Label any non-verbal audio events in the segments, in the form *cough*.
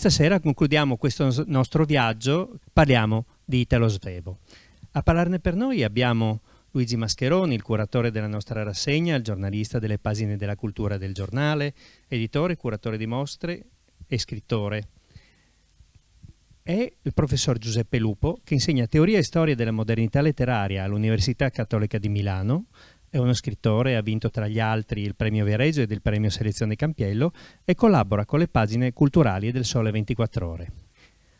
Questa sera concludiamo questo nostro viaggio, parliamo di Italo Svevo. A parlarne per noi abbiamo Luigi Mascheroni, il curatore della nostra rassegna, il giornalista delle pagine della cultura del giornale, editore, curatore di mostre e scrittore. E il professor Giuseppe Lupo, che insegna teoria e storia della modernità letteraria all'Università Cattolica di Milano, è uno scrittore, ha vinto tra gli altri il premio Viareggio ed il premio Selezione Campiello e collabora con le pagine culturali del Sole 24 Ore.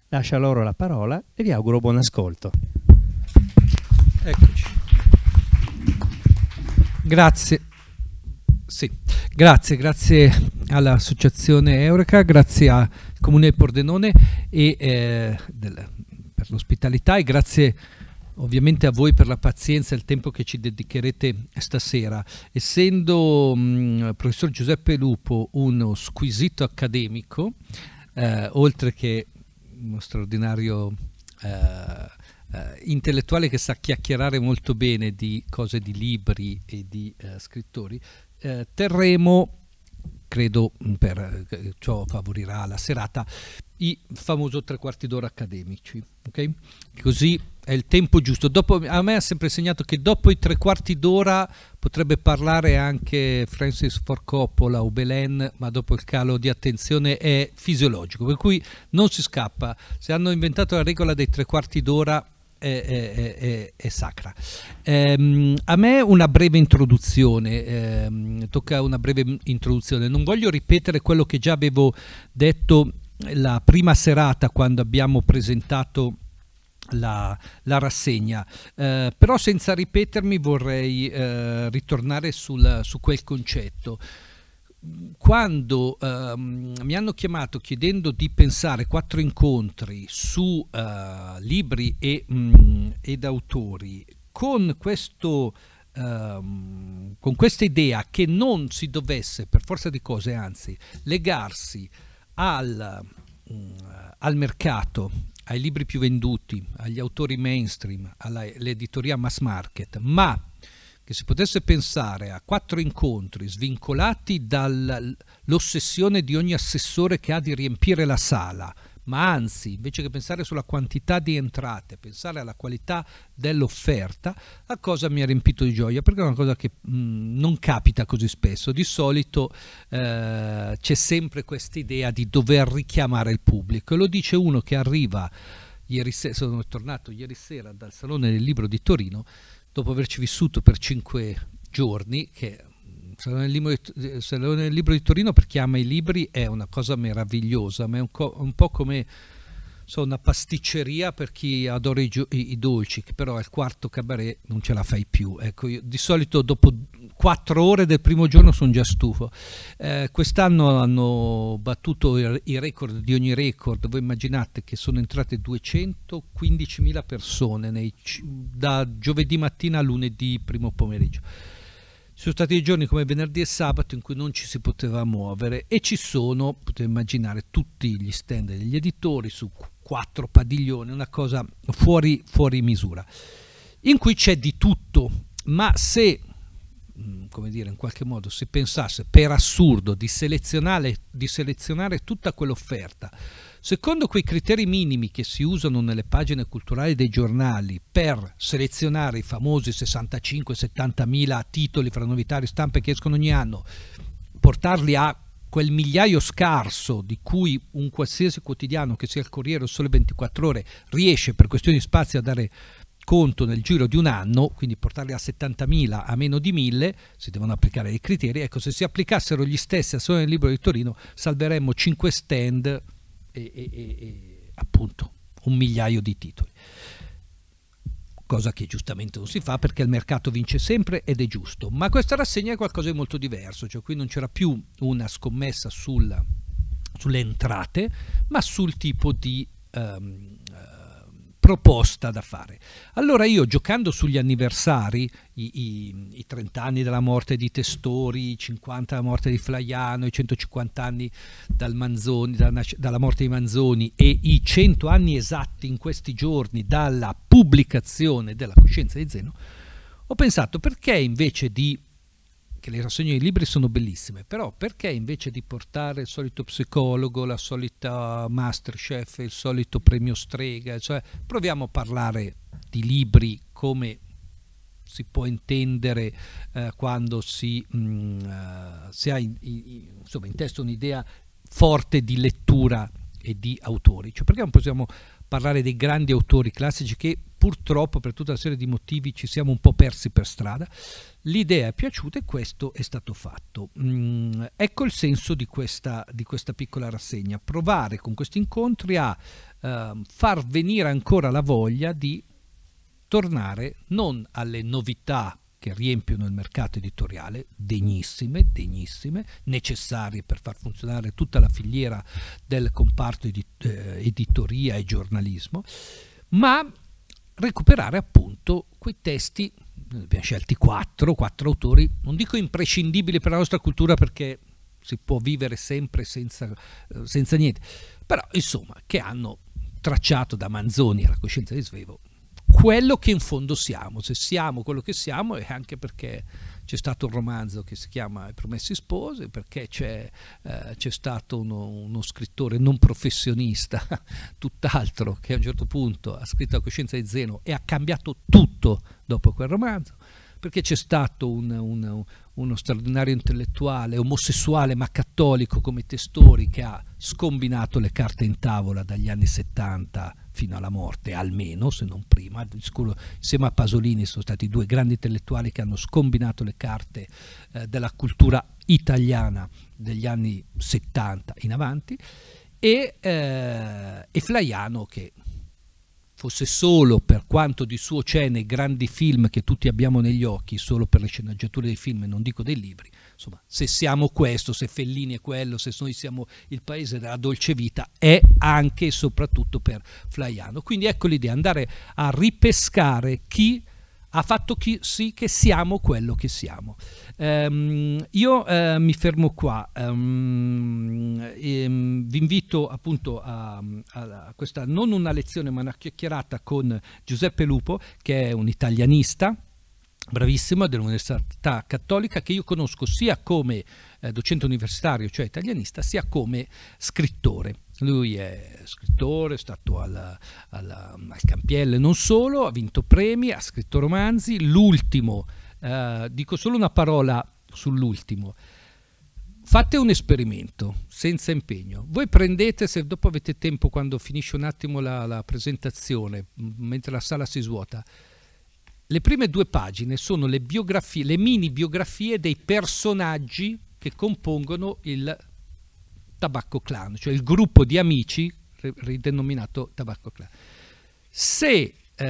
Lascia loro la parola e vi auguro buon ascolto. Eccoci. Grazie. Sì. grazie, grazie all'associazione Eureka, grazie al Comune Pordenone e, eh, del, per l'ospitalità e grazie a ovviamente a voi per la pazienza e il tempo che ci dedicherete stasera. Essendo il mm, professor Giuseppe Lupo uno squisito accademico, eh, oltre che uno straordinario eh, eh, intellettuale che sa chiacchierare molto bene di cose di libri e di eh, scrittori, eh, terremo credo mm, per, eh, ciò favorirà la serata, i famosi tre quarti d'ora accademici. Okay? Così è il tempo giusto. Dopo, a me ha sempre segnato che dopo i tre quarti d'ora potrebbe parlare anche Francis Ford Coppola o Belen, ma dopo il calo di attenzione è fisiologico, per cui non si scappa. Se hanno inventato la regola dei tre quarti d'ora è, è, è sacra. Ehm, a me una breve introduzione, ehm, tocca una breve introduzione, non voglio ripetere quello che già avevo detto la prima serata quando abbiamo presentato la, la, rassegna. Eh, però senza ripetermi vorrei eh, ritornare sul, su quel concetto quando ehm, mi hanno chiamato chiedendo di pensare quattro incontri su eh, libri e, mh, mm, ed autori con, questo, ehm, con questa idea che non si dovesse per forza di cose anzi legarsi al, mh, mm, al mercato ai libri più venduti agli autori mainstream all'editoria mass market ma che si potesse pensare a quattro incontri svincolati dall'ossessione di ogni assessore che ha di riempire la sala, ma anzi, invece che pensare sulla quantità di entrate, pensare alla qualità dell'offerta, la cosa mi ha riempito di gioia, perché è una cosa che mh, mm, non capita così spesso. Di solito eh, c'è sempre questa idea di dover richiamare il pubblico. lo dice uno che arriva, ieri sera, sono tornato ieri sera dal Salone del Libro di Torino, dopo averci vissuto per cinque giorni, che mm, Salone del, Libro di, eh, Salone del Libro di Torino per chi ama i libri è una cosa meravigliosa, ma è un, un po' come sono una pasticceria per chi adora i, i, i dolci, però al quarto cabaret non ce la fai più. Ecco, io, di solito dopo quattro ore del primo giorno sono già stufo. Eh, quest'anno hanno battuto i record di ogni record, voi immaginate che sono entrate 215.000 persone nei, da giovedì mattina a lunedì primo pomeriggio ci sono stati giorni come venerdì e sabato in cui non ci si poteva muovere e ci sono, potete immaginare, tutti gli stand degli editori su quattro padiglioni, una cosa fuori, fuori misura, in cui c'è di tutto, ma se mm, come dire, in qualche modo si pensasse per assurdo di selezionare, di selezionare tutta quell'offerta, secondo quei criteri minimi che si usano nelle pagine culturali dei giornali per selezionare i famosi 65-70 mila titoli fra novità e ristampe che escono ogni anno, portarli a quel migliaio scarso di cui un qualsiasi quotidiano, che sia il Corriere o Sole 24 Ore, riesce per questioni di spazio a dare conto nel giro di un anno, quindi portarli a 70.000 a meno di 1.000, si devono applicare i criteri, ecco se si applicassero gli stessi a Sole del Libro di Torino salveremmo 5 stand e, e, e, e appunto un migliaio di titoli cosa che giustamente non si fa perché il mercato vince sempre ed è giusto. Ma questa rassegna è qualcosa di molto diverso, cioè qui non c'era più una scommessa sulla, sulle entrate, ma sul tipo di, um, proposta da fare. Allora io giocando sugli anniversari, i, i, i 30 anni dalla morte di Testori, i 50 dalla morte di Flaiano, i 150 anni dal Manzoni, dalla, dalla morte di Manzoni e i 100 anni esatti in questi giorni dalla pubblicazione della coscienza di Zeno, ho pensato perché invece di perché le rassegne dei libri sono bellissime, però perché invece di portare il solito psicologo, la solita masterchef, il solito premio strega, cioè proviamo a parlare di libri come si può intendere eh, quando si, mh, mm, eh, uh, si ha in, in, insomma, in testa un'idea forte di lettura e di autori, cioè perché non possiamo parlare dei grandi autori classici che purtroppo per tutta una serie di motivi ci siamo un po' persi per strada. L'idea è piaciuta e questo è stato fatto. Mm, ecco il senso di questa, di questa, piccola rassegna, provare con questi incontri a eh, far venire ancora la voglia di tornare non alle novità che riempiono il mercato editoriale, degnissime, degnissime, necessarie per far funzionare tutta la filiera del comparto edit- eh, editoria e giornalismo, ma recuperare appunto quei testi, ne abbiamo scelti quattro, quattro autori, non dico imprescindibili per la nostra cultura perché si può vivere sempre senza, eh, senza niente, però insomma che hanno tracciato da Manzoni alla coscienza di Svevo quello che in fondo siamo, se siamo quello che siamo è anche perché c'è stato un romanzo che si chiama I Promessi Sposi perché c'è, eh, c'è stato uno, uno, scrittore non professionista, *laughs* tutt'altro, che a un certo punto ha scritto La coscienza di Zeno e ha cambiato tutto dopo quel romanzo, perché c'è stato un, un, uno straordinario intellettuale omosessuale ma cattolico come Testori che ha scombinato le carte in tavola dagli anni 70 fino alla morte, almeno se non prima. Sicuro, insieme a Pasolini sono stati due grandi intellettuali che hanno scombinato le carte eh, della cultura italiana degli anni 70 in avanti e, eh, e Flaiano che fosse solo per quanto di suo c'è cioè, nei grandi film che tutti abbiamo negli occhi, solo per le sceneggiature dei film e non dico dei libri, insomma, se siamo questo, se Fellini è quello, se noi siamo il paese della dolce vita, è anche e soprattutto per Flaiano. Quindi ecco l'idea, andare a ripescare chi ha fatto chi, sì che siamo quello che siamo. Um, io uh, mi fermo qua, um, ehm, e, um, vi invito appunto a, a, questa non una lezione ma una chiacchierata con Giuseppe Lupo che è un italianista bravissimo dell'Università Cattolica che io conosco sia come eh, docente universitario, cioè italianista, sia come scrittore. Lui è scrittore, è stato alla, alla, al Campiello non solo, ha vinto premi, ha scritto romanzi. L'ultimo, eh, dico solo una parola sull'ultimo. Fate un esperimento senza impegno. Voi prendete, se dopo avete tempo, quando finisce un attimo la, la presentazione, mentre la sala si svuota, le prime due pagine sono le, biografie, le mini biografie dei personaggi che compongono il Tabacco Clan, cioè il gruppo di amici ridenominato Tabacco Clan. Se eh,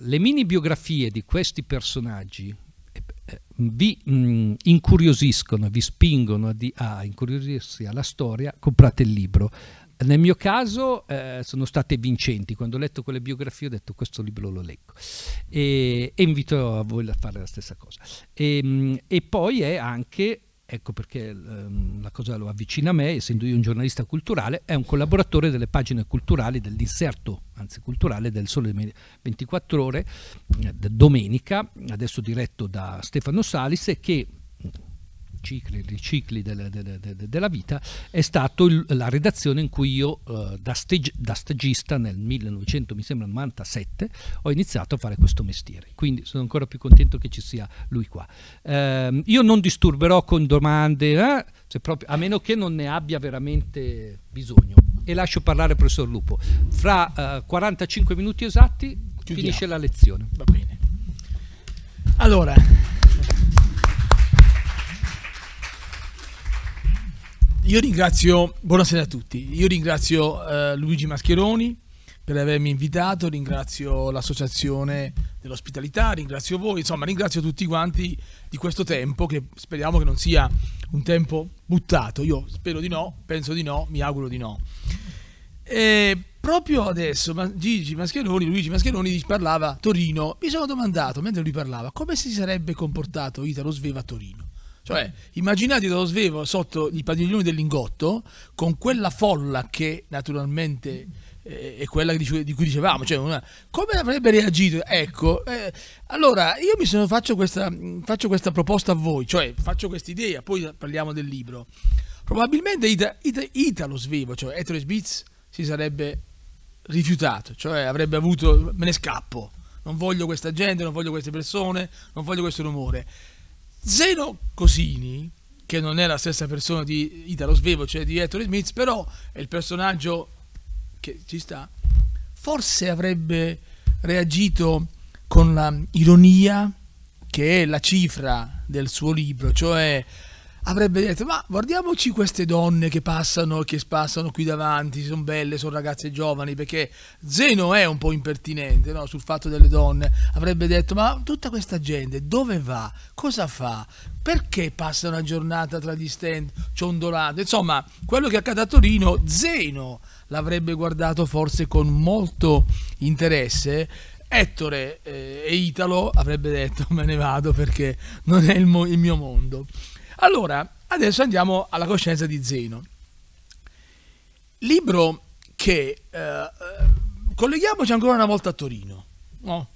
le mini biografie di questi personaggi eh, eh, vi mh, mm, incuriosiscono, vi spingono a, di, a incuriosirsi alla storia, comprate il libro. Nel mio caso eh, sono state vincenti. Quando ho letto quelle biografie ho detto questo libro lo leggo. E, e invito a voi a fare la stessa cosa. E, ehm, e poi è anche, ecco perché um, la cosa lo avvicina a me, essendo io un giornalista culturale, è un collaboratore delle pagine culturali dell'inserto, anzi culturale, del Sole 24 Ore, eh, domenica, adesso diretto da Stefano Salis, che cicli, ricicli della, della, della vita, è stata la redazione in cui io eh, da, stage, da, stagista nel 1997 ho iniziato a fare questo mestiere. Quindi sono ancora più contento che ci sia lui qua. Eh, io non disturberò con domande, eh, proprio, a meno che non ne abbia veramente bisogno. E lascio parlare il professor Lupo. Fra 45 eh, minuti esatti Chiudiamo. finisce la lezione. Va bene. Allora, io ringrazio, buonasera a tutti, io ringrazio eh, Luigi Mascheroni per avermi invitato, ringrazio l'associazione dell'ospitalità, ringrazio voi, insomma ringrazio tutti quanti di questo tempo che speriamo che non sia un tempo buttato, io spero di no, penso di no, mi auguro di no. E proprio adesso Gigi Mascheroni, Luigi Mascheroni parlava Torino, mi sono domandato mentre lui parlava come si sarebbe comportato Italo Sveva a Torino. Cioè, immaginate lo svevo sotto i padiglioni del Lingotto con quella folla che naturalmente eh, è quella di cui, dicevamo, cioè una, come avrebbe reagito? Ecco, eh, allora io mi sono, faccio, questa, faccio questa proposta a voi, cioè faccio questa idea, poi parliamo del libro. Probabilmente Ita, Ita, Italo Svevo, cioè Ettore Sbiz, si sarebbe rifiutato, cioè avrebbe avuto me ne scappo, non voglio questa gente, non voglio queste persone, non voglio questo rumore Zeno Cosini, che non è la stessa persona di Italo Svevo, cioè di Ettore Smith, però è il personaggio che ci sta, forse avrebbe reagito con l'ironia che è la cifra del suo libro, cioè avrebbe detto ma guardiamoci queste donne che passano, che passano qui davanti, sono belle, sono ragazze giovani, perché Zeno è un po' impertinente no? sul fatto delle donne, avrebbe detto ma tutta questa gente dove va, cosa fa, perché passa una giornata tra gli stand ciondolando, insomma quello che accade a Torino Zeno l'avrebbe guardato forse con molto interesse Ettore eh, e Italo avrebbe detto me ne vado perché non è il, il mio mondo. Allora, adesso andiamo alla coscienza di Zeno. Libro che eh, eh colleghiamoci ancora una volta a Torino. No?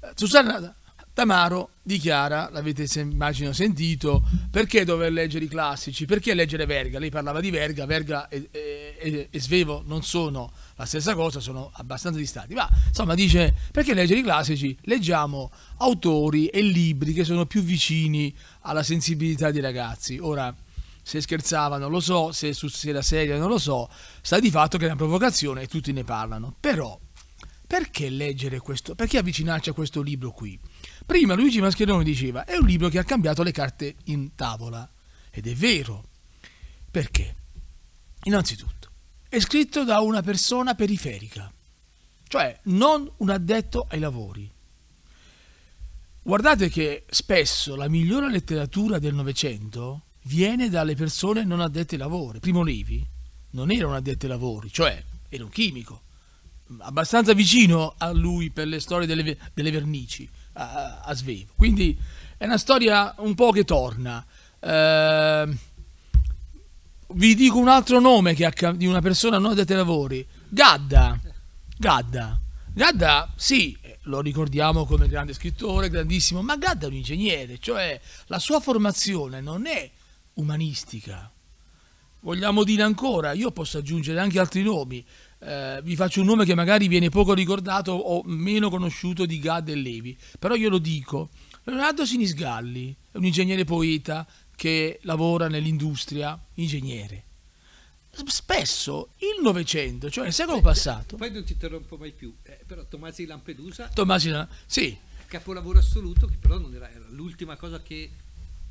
Eh, Susanna, Tamaro dichiara, l'avete immagino sentito, perché dover leggere i classici? Perché leggere Verga? Lei parlava di Verga, Verga e, e, e Svevo non sono la stessa cosa, sono abbastanza distanti. Ma insomma dice, perché leggere i classici? Leggiamo autori e libri che sono più vicini alla sensibilità dei ragazzi. Ora, se scherzava non lo so, se, era seria non lo so, sta di fatto che è una provocazione e tutti ne parlano. Però, perché leggere questo? Perché avvicinarci a questo libro qui? Prima Luigi Mascheroni diceva è un libro che ha cambiato le carte in tavola. Ed è vero. Perché? Innanzitutto, è scritto da una persona periferica, cioè non un addetto ai lavori. Guardate che spesso la migliore letteratura del Novecento viene dalle persone non addette ai lavori. Primo Levi non era un addetto ai lavori, cioè era un chimico, abbastanza vicino a lui per le storie delle, delle vernici a, a Sveve. Quindi è una storia un po' che torna. Eh, vi dico un altro nome di una persona non date lavori. Gadda. Gadda. Gadda, sì, lo ricordiamo come grande scrittore, grandissimo, ma Gadda è un ingegnere, cioè la sua formazione non è umanistica. Vogliamo dire ancora, io posso aggiungere anche altri nomi, eh, vi faccio un nome che magari viene poco ricordato o meno conosciuto di Gad e Levi, però io lo dico, Leonardo Sinisgalli è un ingegnere poeta che lavora nell'industria, ingegnere. Spesso il Novecento, cioè il secolo passato... Poi non ti interrompo mai più, eh, però Tommasi Lampedusa... Tomasi Lampedusa, sì. Capolavoro assoluto, che però non era, era l'ultima cosa che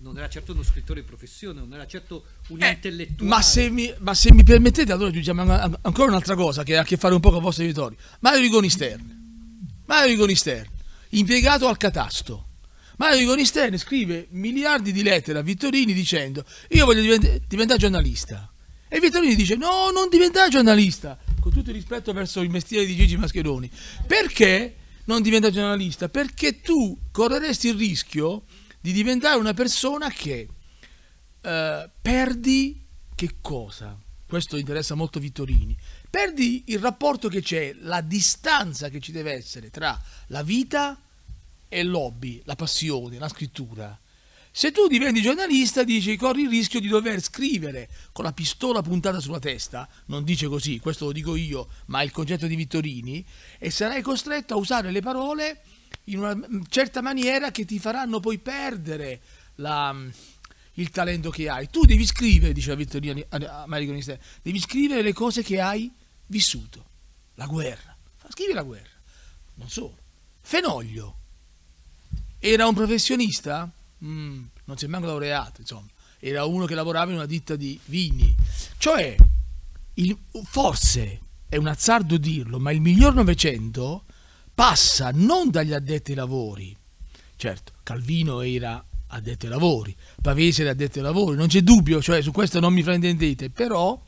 non era certo uno scrittore di professione, non era certo un eh, intellettuale. Ma se, mi, ma se, mi, permettete, allora aggiungiamo ancora un'altra cosa che ha a che fare un po' con i vostri editori. Mario Rigonisterne, Mario Rigonisterne, impiegato al catasto. Mario Rigonisterne scrive miliardi di lettere a Vittorini dicendo io voglio diventare, diventare giornalista. E Vittorini dice no, non diventare giornalista, con tutto il rispetto verso il mestiere di Gigi Mascheroni. Perché non diventare giornalista? Perché tu correresti il rischio di diventare una persona che eh, perdi che cosa? Questo interessa molto Vittorini. Perdi il rapporto che c'è, la distanza che ci deve essere tra la vita e l'hobby, la passione, la scrittura. Se tu diventi giornalista, dici corri il rischio di dover scrivere con la pistola puntata sulla testa, non dice così, questo lo dico io, ma è il concetto di Vittorini, e sarai costretto a usare le parole in una mm, certa maniera che ti faranno poi perdere la, mm, il talento che hai. Tu devi scrivere, diceva Vittorio Americo Nistè, devi scrivere le cose che hai vissuto. La guerra. Scrivi la guerra. Non solo. Fenoglio. Era un professionista? Mm, non si è manco laureato, insomma. Era uno che lavorava in una ditta di vini. Cioè, il, forse è un azzardo dirlo, ma il miglior Novecento passa non dagli addetti ai lavori, certo, Calvino era addetto ai lavori, Pavese era addetto ai lavori, non c'è dubbio, cioè su questo non mi fraintendete, però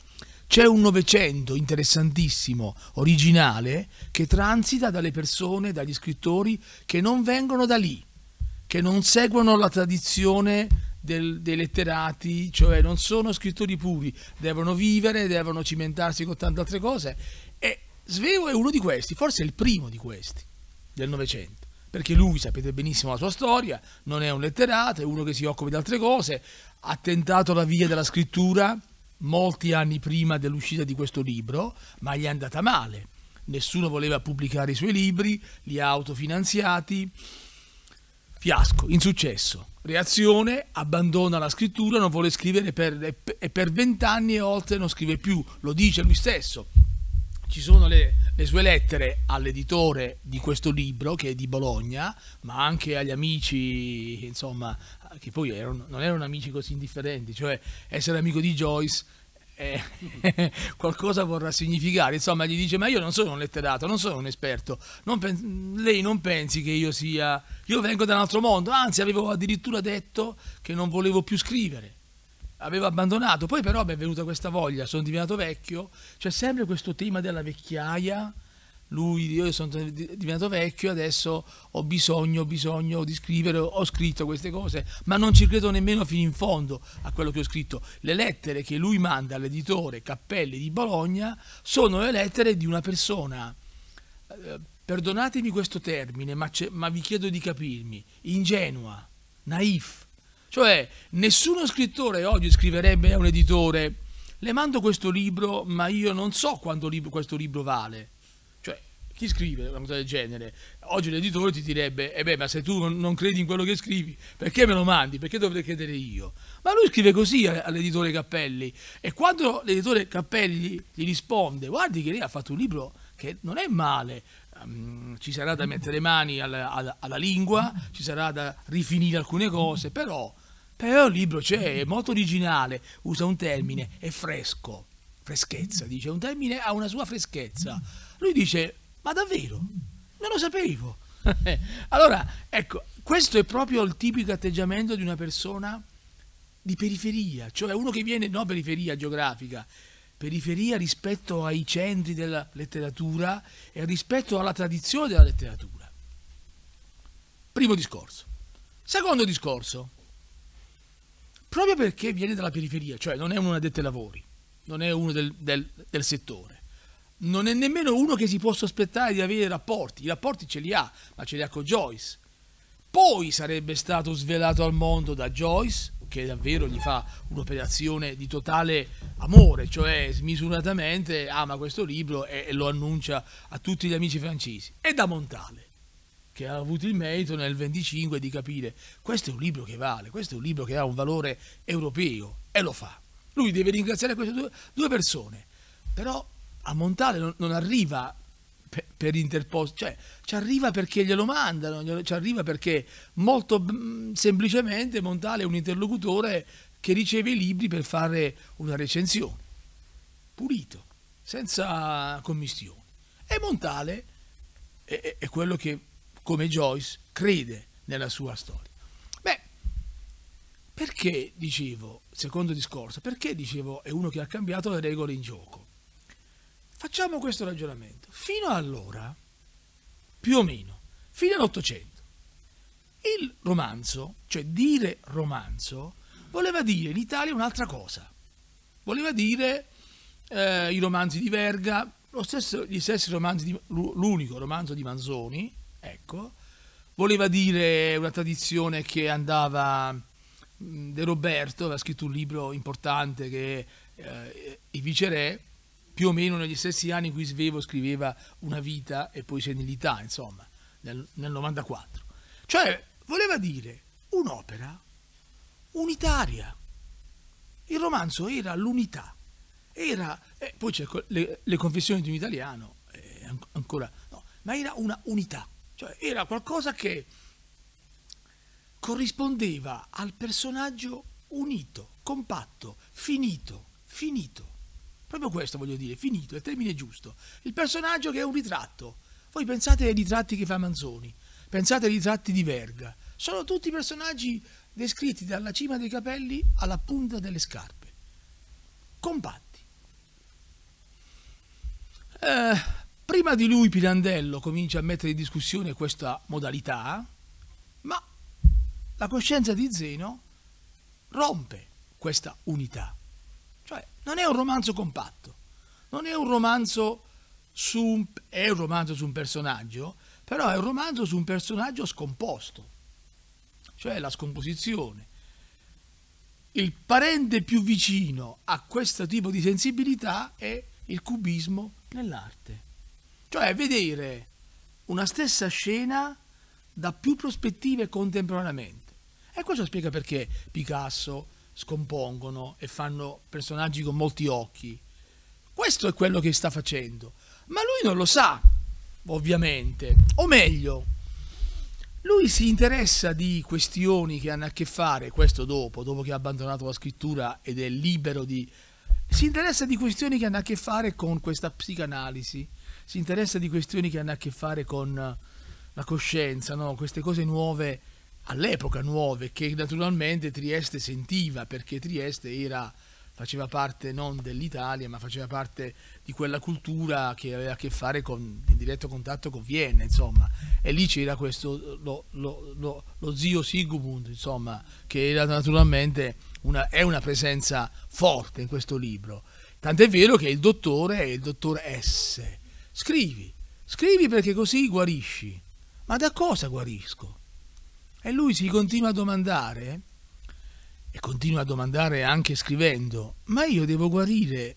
c'è un Novecento interessantissimo, originale, che transita dalle persone, dagli scrittori che non vengono da lì, che non seguono la tradizione del, dei letterati, cioè non sono scrittori puri, devono vivere, devono cimentarsi con tante altre cose Sveo è uno di questi, forse è il primo di questi del Novecento perché lui sapete benissimo la sua storia, non è un letterato, è uno che si occupa di altre cose, ha tentato la via della scrittura molti anni prima dell'uscita di questo libro, ma gli è andata male. Nessuno voleva pubblicare i suoi libri, li ha autofinanziati. Fiasco, insuccesso. Reazione, abbandona la scrittura, non vuole scrivere per, e per vent'anni e oltre non scrive più, lo dice lui stesso ci sono le, le sue lettere all'editore di questo libro che è di Bologna, ma anche agli amici, insomma, che poi erano, non erano amici così indifferenti, cioè essere amico di Joyce eh, *laughs* qualcosa vorrà significare. Insomma, gli dice: Ma io non sono un letterato, non sono un esperto. Non lei non pensi che io sia. Io vengo da un altro mondo. Anzi, avevo addirittura detto che non volevo più scrivere avevo abbandonato, poi però mi è venuta questa voglia, sono diventato vecchio, c'è sempre questo tema della vecchiaia, lui, io sono diventato vecchio, adesso ho bisogno, ho bisogno di scrivere, ho scritto queste cose, ma non ci credo nemmeno fino in fondo a quello che ho scritto. Le lettere che lui manda all'editore Cappelli di Bologna sono le lettere di una persona, eh, perdonatemi questo termine, ma, ma vi chiedo di capirmi, ingenua, naif, cioè, nessuno scrittore oggi scriverebbe a un editore, le mando questo libro, ma io non so quanto libro, questo libro vale. Cioè, chi scrive una cosa del genere? Oggi l'editore ti direbbe, e eh beh, ma se tu non credi in quello che scrivi, perché me lo mandi? Perché dovrei credere io? Ma lui scrive così all'editore Cappelli e quando l'editore Cappelli gli risponde, guardi che lei ha fatto un libro che non è male, mm, ci sarà da mettere mani alla, alla, alla, lingua, ci sarà da rifinire alcune cose, però però il libro c'è, è molto originale, usa un termine, è fresco, freschezza, dice, un termine ha una sua freschezza. Lui dice, ma davvero? Non lo sapevo. *laughs* allora, ecco, questo è proprio il tipico atteggiamento di una persona di periferia, cioè uno che viene, no periferia geografica, periferia rispetto ai centri della letteratura e rispetto alla tradizione della letteratura. Primo discorso. Secondo discorso proprio perché viene dalla periferia, cioè non è uno addetto ai lavori, non è uno del, del, del settore non è nemmeno uno che si può sospettare di avere rapporti. I rapporti ce li ha, ma ce li ha con Joyce. Poi sarebbe stato svelato al mondo da Joyce, che davvero gli fa un'operazione di totale amore, cioè smisuratamente ama ah, questo libro e, e lo annuncia a tutti gli amici francesi, e da Montale che ha avuto il merito nel 25 di capire questo è un libro che vale, questo è un libro che ha un valore europeo e lo fa. Lui deve ringraziare queste due, due persone, però a Montale non, non arriva per, per interposto, cioè ci arriva perché glielo mandano, ci arriva perché molto mm, semplicemente Montale è un interlocutore che riceve i libri per fare una recensione, pulito, senza commistioni. E Montale è, è quello che come Joyce crede nella sua storia. Beh, perché dicevo, secondo discorso, perché dicevo è uno che ha cambiato le regole in gioco? Facciamo questo ragionamento. Fino allora, più o meno, fino all'Ottocento, il romanzo, cioè dire romanzo, voleva dire in Italia un'altra cosa. Voleva dire eh, i romanzi di Verga, stesso, gli stessi romanzi di, l'unico romanzo di Manzoni, ecco, voleva dire una tradizione che andava De Roberto, aveva scritto un libro importante che eh, i viceré più o meno negli stessi anni in cui Svevo scriveva Una vita e poi Senilità, insomma, nel, nel 94. Cioè, voleva dire un'opera unitaria. Il romanzo era l'unità. Era, eh, poi c'è le, le, confessioni di un italiano, eh, ancora, no, ma era una unità. Cioè, era qualcosa che corrispondeva al personaggio unito, compatto, finito, finito. Proprio questo voglio dire, finito, è il termine giusto. Il personaggio che è un ritratto. Voi pensate ai ritratti che fa Manzoni, pensate ai ritratti di Verga. Sono tutti personaggi descritti dalla cima dei capelli alla punta delle scarpe. Compatti. Eh, Prima di lui Pirandello comincia a mettere in discussione questa modalità, ma la coscienza di Zeno rompe questa unità. Cioè, non è un romanzo compatto, non è un romanzo su un, è un romanzo su un personaggio, però è un romanzo su un personaggio scomposto, cioè la scomposizione. Il parente più vicino a questo tipo di sensibilità è il cubismo nell'arte. Cioè vedere una stessa scena da più prospettive contemporaneamente. E questo spiega perché Picasso scompongono e fanno personaggi con molti occhi. Questo è quello che sta facendo. Ma lui non lo sa, ovviamente. O meglio, lui si interessa di questioni che hanno a che fare, questo dopo, dopo che ha abbandonato la scrittura ed è libero di... Si interessa di questioni che hanno a che fare con questa psicanalisi, si interessa di questioni che hanno a che fare con eh, la coscienza, no? queste cose nuove, all'epoca nuove, che naturalmente Trieste sentiva, perché Trieste era, faceva parte non dell'Italia, ma faceva parte di quella cultura che aveva a che fare con, in diretto contatto con Vienna, insomma. E lì c'era questo, lo, lo, lo, lo zio Sigmund, insomma, che era naturalmente una, è una presenza forte in questo libro. Tant'è vero che il dottore è il dottor S Scrivi, scrivi perché così guarisci. Ma da cosa guarisco? E lui si continua a domandare, e continua a domandare anche scrivendo, ma io devo guarire.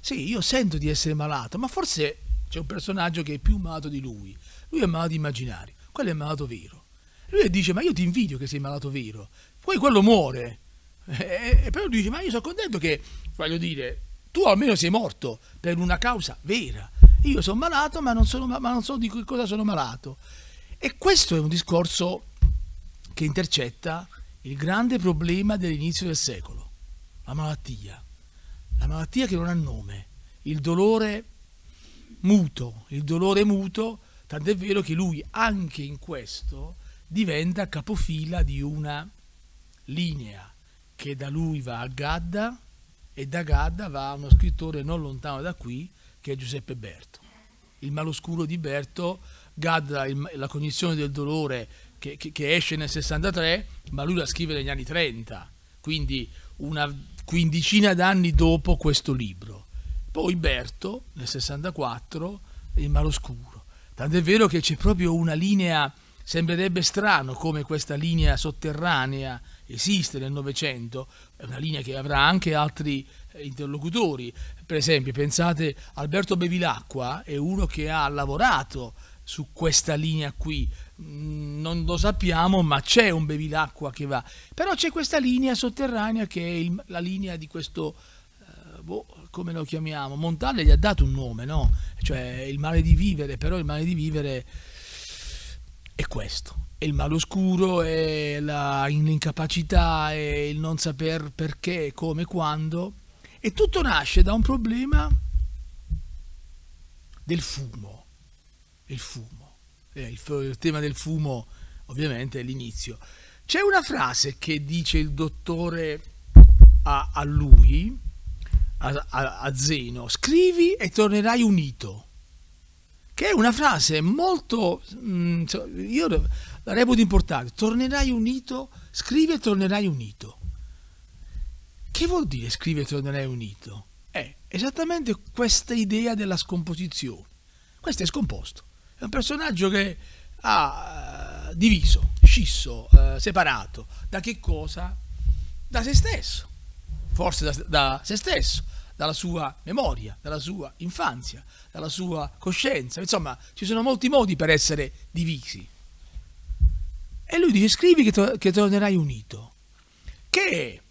Sì, io sento di essere malato, ma forse c'è un personaggio che è più malato di lui. Lui è malato immaginario, quello è malato vero. Lui dice, ma io ti invidio che sei malato vero. Poi quello muore. E, e poi lui dice, ma io sono contento che, voglio dire, tu almeno sei morto per una causa vera io sono malato ma non, sono, ma non so di cosa sono malato. E questo è un discorso che intercetta il grande problema dell'inizio del secolo, la malattia, la malattia che non ha nome, il dolore muto, il dolore muto, tant'è vero che lui anche in questo diventa capofila di una linea che da lui va a Gadda e da Gadda va a uno scrittore non lontano da qui, che è Giuseppe Berto. Il maloscuro di Berto, Gadda il, la cognizione del dolore che, che, che, esce nel 63, ma lui la scrive negli anni 30, quindi una quindicina d'anni dopo questo libro. Poi Berto nel 64, il maloscuro. Tant'è vero che c'è proprio una linea, sembrerebbe strano come questa linea sotterranea esiste nel Novecento, è una linea che avrà anche altri eh, interlocutori. Per esempio, pensate, Alberto Bevilacqua è uno che ha lavorato su questa linea qui. Mm, non lo sappiamo, ma c'è un Bevilacqua che va. Però c'è questa linea sotterranea che è il, la linea di questo... Eh, boh, come lo chiamiamo? Montale gli ha dato un nome, no? Cioè il male di vivere, però il male di vivere è questo è il maloscuro, è l'incapacità, e il non saper perché, come, quando. E tutto nasce da un problema del fumo. Il fumo. Eh, il, il tema del fumo ovviamente è l'inizio. C'è una frase che dice il dottore a, a lui, a, a, a, Zeno, scrivi e tornerai unito, che è una frase molto... Mh, mm, io la reputo importante, tornerai unito, scrive tornerai unito. Che vuol dire scrive tornerai unito? È esattamente questa idea della scomposizione. Questo è scomposto, è un personaggio che ha eh, diviso, scisso, eh, separato da che cosa? Da se stesso, forse da, da se stesso, dalla sua memoria, dalla sua infanzia, dalla sua coscienza. Insomma, ci sono molti modi per essere divisi. E lui dice, scrivi che, to- che tornerai unito. Che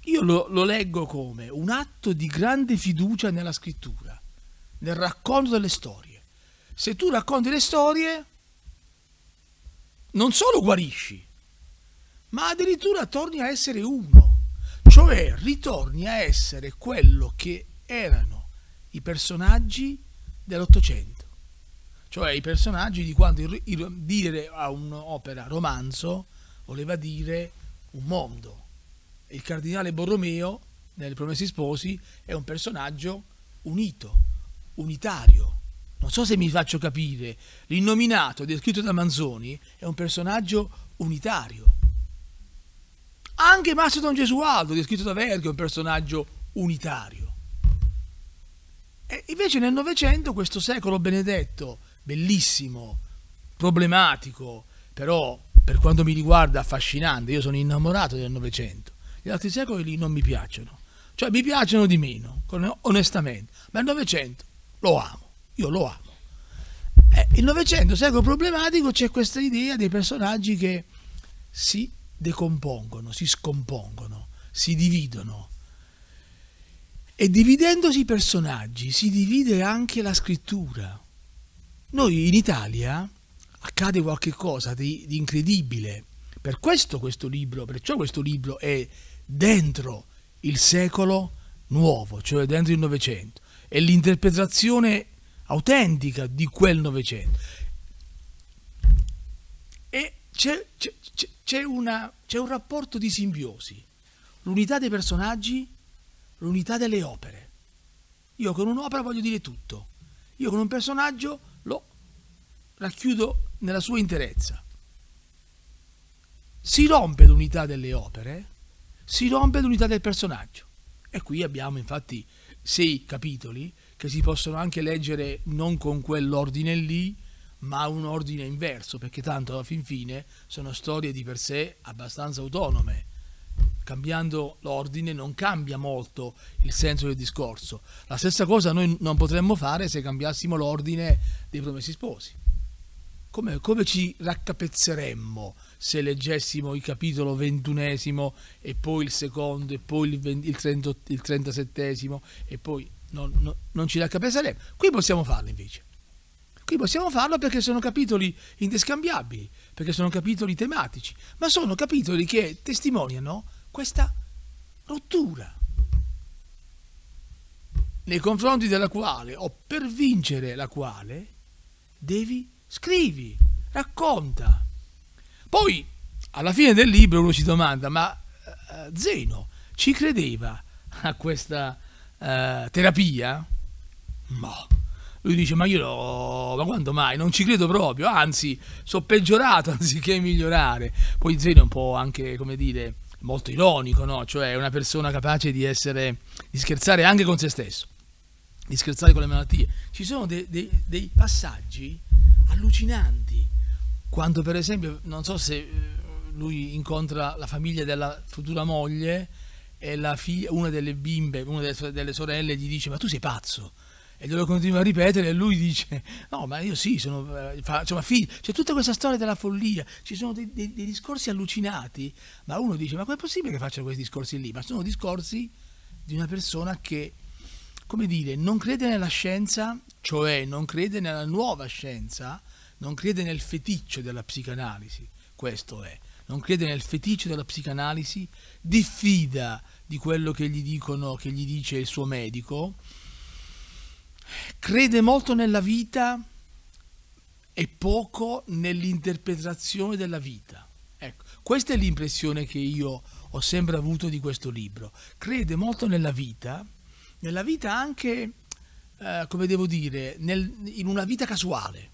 io lo, lo leggo come un atto di grande fiducia nella scrittura, nel racconto delle storie. Se tu racconti le storie, non solo guarisci, ma addirittura torni a essere uno, cioè ritorni a essere quello che erano i personaggi dell'Ottocento cioè i personaggi di quando il, il, dire a un'opera romanzo voleva dire un mondo. Il cardinale Borromeo nelle Promessi Sposi è un personaggio unito, unitario. Non so se mi faccio capire, l'innominato descritto da Manzoni è un personaggio unitario. Anche Massimo Don Gesualdo, descritto da Verghi, è un personaggio unitario. E invece nel Novecento, questo secolo benedetto, bellissimo, problematico, però per quanto mi riguarda affascinante, io sono innamorato del Novecento, gli altri secoli non mi piacciono, cioè mi piacciono di meno, onestamente, ma il Novecento lo amo, io lo amo. Eh, il Novecento, secolo problematico, c'è questa idea dei personaggi che si decompongono, si scompongono, si dividono. E dividendosi i personaggi si divide anche la scrittura. Noi in Italia accade qualcosa di, di incredibile. Per questo questo libro, perciò questo libro è dentro il secolo nuovo, cioè dentro il Novecento. È l'interpretazione autentica di quel Novecento. E c'è, un rapporto di simbiosi. L'unità dei personaggi, l'unità delle opere. Io con un'opera voglio dire tutto. Io con un personaggio la chiudo nella sua interezza. Si rompe l'unità delle opere, si rompe l'unità del personaggio. E qui abbiamo infatti sei capitoli che si possono anche leggere non con quell'ordine lì, ma un ordine inverso, perché tanto alla fin fine sono storie di per sé abbastanza autonome. Cambiando l'ordine non cambia molto il senso del discorso. La stessa cosa noi non potremmo fare se cambiassimo l'ordine dei promessi sposi come, come ci raccapezzeremmo se leggessimo il capitolo ventunesimo e poi il secondo e poi il, trentasettesimo e poi non, non, non ci raccapezzeremmo. Qui possiamo farlo invece. Qui possiamo farlo perché sono capitoli indescambiabili, perché sono capitoli tematici, ma sono capitoli che testimoniano questa rottura nei confronti della quale o per vincere la quale devi scrivi, racconta. Poi, alla fine del libro, uno si domanda, ma eh, Zeno ci credeva a questa uh, terapia? No. Lui dice, ma io, lo... ma quando mai? Non ci credo proprio, anzi, so peggiorato *laughs* anziché migliorare. Poi Zeno è un po' anche, come dire, molto ironico, no? Cioè è una persona capace di essere, di scherzare anche con se stesso, di scherzare con le malattie. Ci sono dei, dei, dei passaggi allucinanti. Quando per esempio, non so se eh, lui incontra la famiglia della futura moglie e una delle bimbe, una delle sorelle gli dice ma tu sei pazzo e glielo continua a ripetere e lui dice no ma io sì sono eh, fa, insomma figlio c'è tutta questa storia della follia ci sono dei, dei, dei, discorsi allucinati ma uno dice ma com'è possibile che facciano questi discorsi lì ma sono discorsi di una persona che come dire non crede nella scienza cioè non crede nella nuova scienza, non crede nel feticcio della psicanalisi, questo è, non crede nel feticcio della psicanalisi, diffida di quello che gli dicono, che gli dice il suo medico, crede molto nella vita e poco nell'interpretazione della vita. Ecco, questa è l'impressione che io ho sempre avuto di questo libro. Crede molto nella vita, nella vita anche eh, come devo dire, nel, in una vita casuale,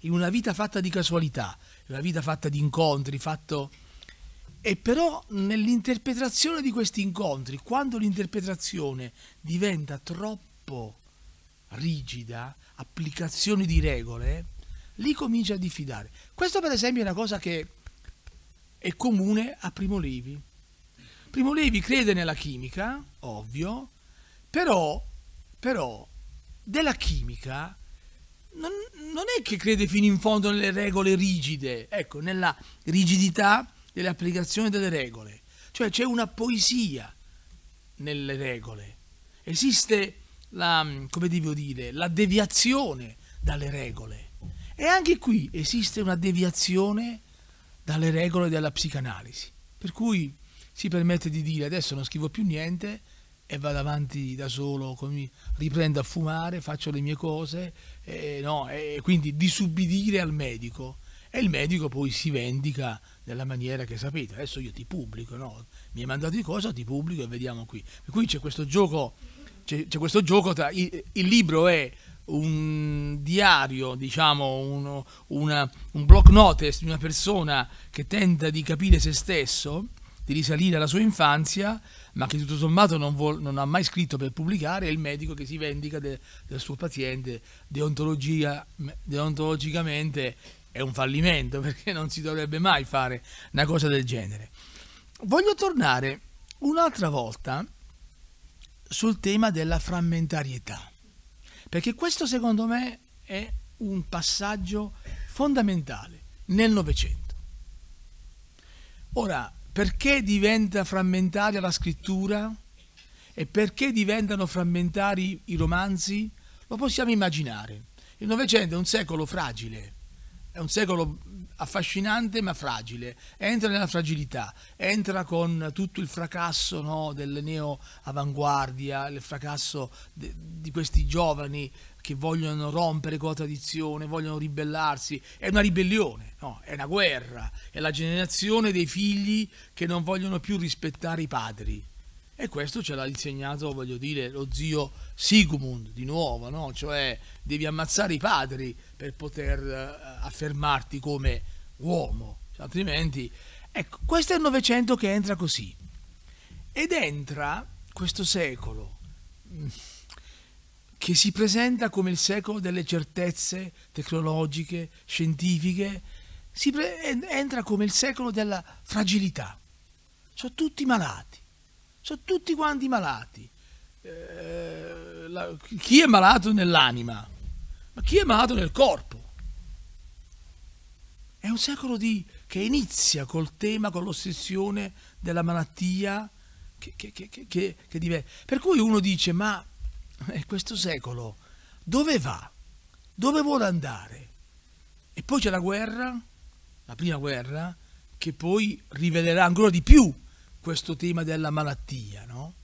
in una vita fatta di casualità, in una vita fatta di incontri, fatto... E però nell'interpretazione di questi incontri, quando l'interpretazione diventa troppo rigida, applicazione di regole, lì comincia a diffidare. Questo per esempio è una cosa che è comune a Primo Levi. Primo Levi crede nella chimica, ovvio, però, però della chimica non, non, è che crede fino in fondo nelle regole rigide, ecco, nella rigidità dell'applicazione delle regole. Cioè c'è una poesia nelle regole. Esiste la, come devo dire, la deviazione dalle regole. E anche qui esiste una deviazione dalle regole della psicanalisi. Per cui si permette di dire adesso non scrivo più niente e vado avanti da solo, riprendo a fumare, faccio le mie cose, e, no, e quindi disubbidire al medico. E il medico poi si vendica nella maniera che sapete. Adesso io ti pubblico, no? mi hai mandato di cosa, ti pubblico e vediamo qui. Per cui c'è questo gioco, c'è, questo gioco tra... il, il libro è un diario, diciamo, uno, una, un block notice di una persona che tenta di capire se stesso, di risalire alla sua infanzia ma che tutto sommato non, vuol, non, ha mai scritto per pubblicare, è il medico che si vendica de, del suo paziente deontologicamente è un fallimento *laughs* perché non si dovrebbe mai fare una cosa del genere. Voglio tornare un'altra volta sul tema della frammentarietà, perché questo secondo me è un passaggio fondamentale nel Novecento. Ora, perché diventa frammentaria la scrittura e perché diventano frammentari i romanzi, lo possiamo immaginare. Il Novecento è un secolo fragile, è un secolo affascinante ma fragile, entra nella fragilità, entra con tutto il fracasso no, delle neo-avanguardia, il fracasso di questi giovani che vogliono rompere con la tradizione, vogliono ribellarsi. È una ribellione, no? è una guerra, è la generazione dei figli che non vogliono più rispettare i padri. E questo ce l'ha insegnato, voglio dire, lo zio Sigmund di nuovo, no? cioè devi ammazzare i padri per poter uh, affermarti come uomo, cioè, altrimenti... Ecco, questo è il Novecento che entra così. Ed entra questo secolo che si presenta come il secolo delle certezze tecnologiche, scientifiche, entra come il secolo della fragilità. Sono tutti malati, sono tutti quanti malati. Eh, la, chi è malato nell'anima? Ma chi è malato nel corpo? È un secolo di, che inizia col tema, con l'ossessione della malattia che, che, che, che, che Per cui uno dice, ma eh, questo secolo dove va? Dove vuole andare? E poi c'è la guerra, la prima guerra, che poi rivelerà ancora di più questo tema della malattia, no?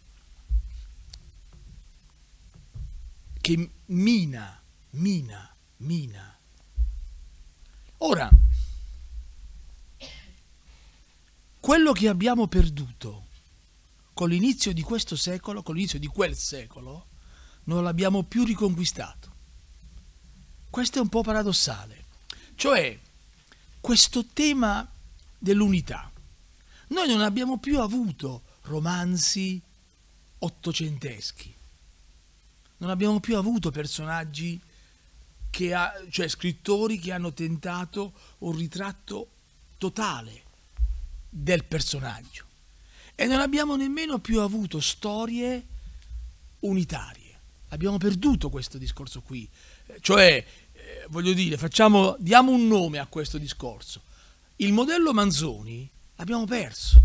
Che mina, mina, mina. Ora, quello che abbiamo perduto con l'inizio di questo secolo, con l'inizio di quel secolo, non l'abbiamo più riconquistato. Questo è un po' paradossale. Cioè, questo tema dell'unità. Noi non abbiamo più avuto romanzi ottocenteschi, non abbiamo più avuto personaggi, che ha, cioè scrittori che hanno tentato un ritratto totale del personaggio e non abbiamo nemmeno più avuto storie unitarie abbiamo perduto questo discorso qui. Eh, cioè, eh, voglio dire, facciamo, diamo un nome a questo discorso. Il modello Manzoni abbiamo perso.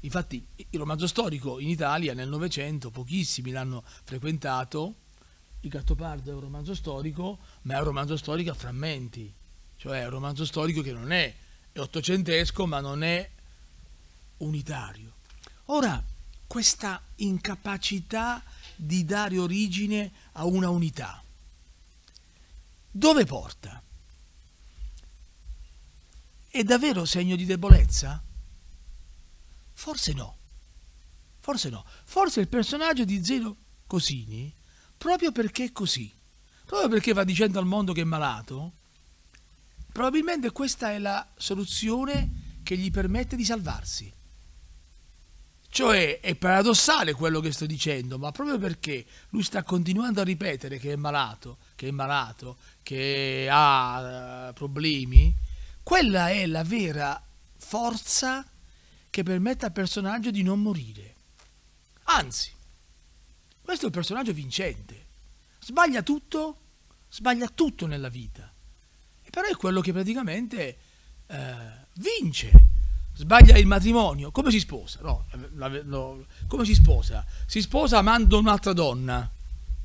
Infatti il romanzo storico in Italia nel Novecento pochissimi l'hanno frequentato, il Gattopardo è un romanzo storico, ma è un romanzo storico a frammenti, cioè è un romanzo storico che non è, è ottocentesco ma non è unitario. Ora, questa incapacità di dare origine a una unità. Dove porta? È davvero segno di debolezza? Forse no. Forse no. Forse il personaggio di Zeno Cosini, proprio perché è così, proprio perché va dicendo al mondo che è malato, probabilmente questa è la soluzione che gli permette di salvarsi. Cioè è paradossale quello che sto dicendo, ma proprio perché lui sta continuando a ripetere che è malato, che è malato, che ha eh, problemi, quella è la vera forza che permette al personaggio di non morire. Anzi, questo è un personaggio vincente. Sbaglia tutto, sbaglia tutto nella vita. E però è quello che praticamente eh, vince sbaglia il matrimonio, come si sposa? No, eh, la, no, come si sposa? Si sposa amando un'altra donna,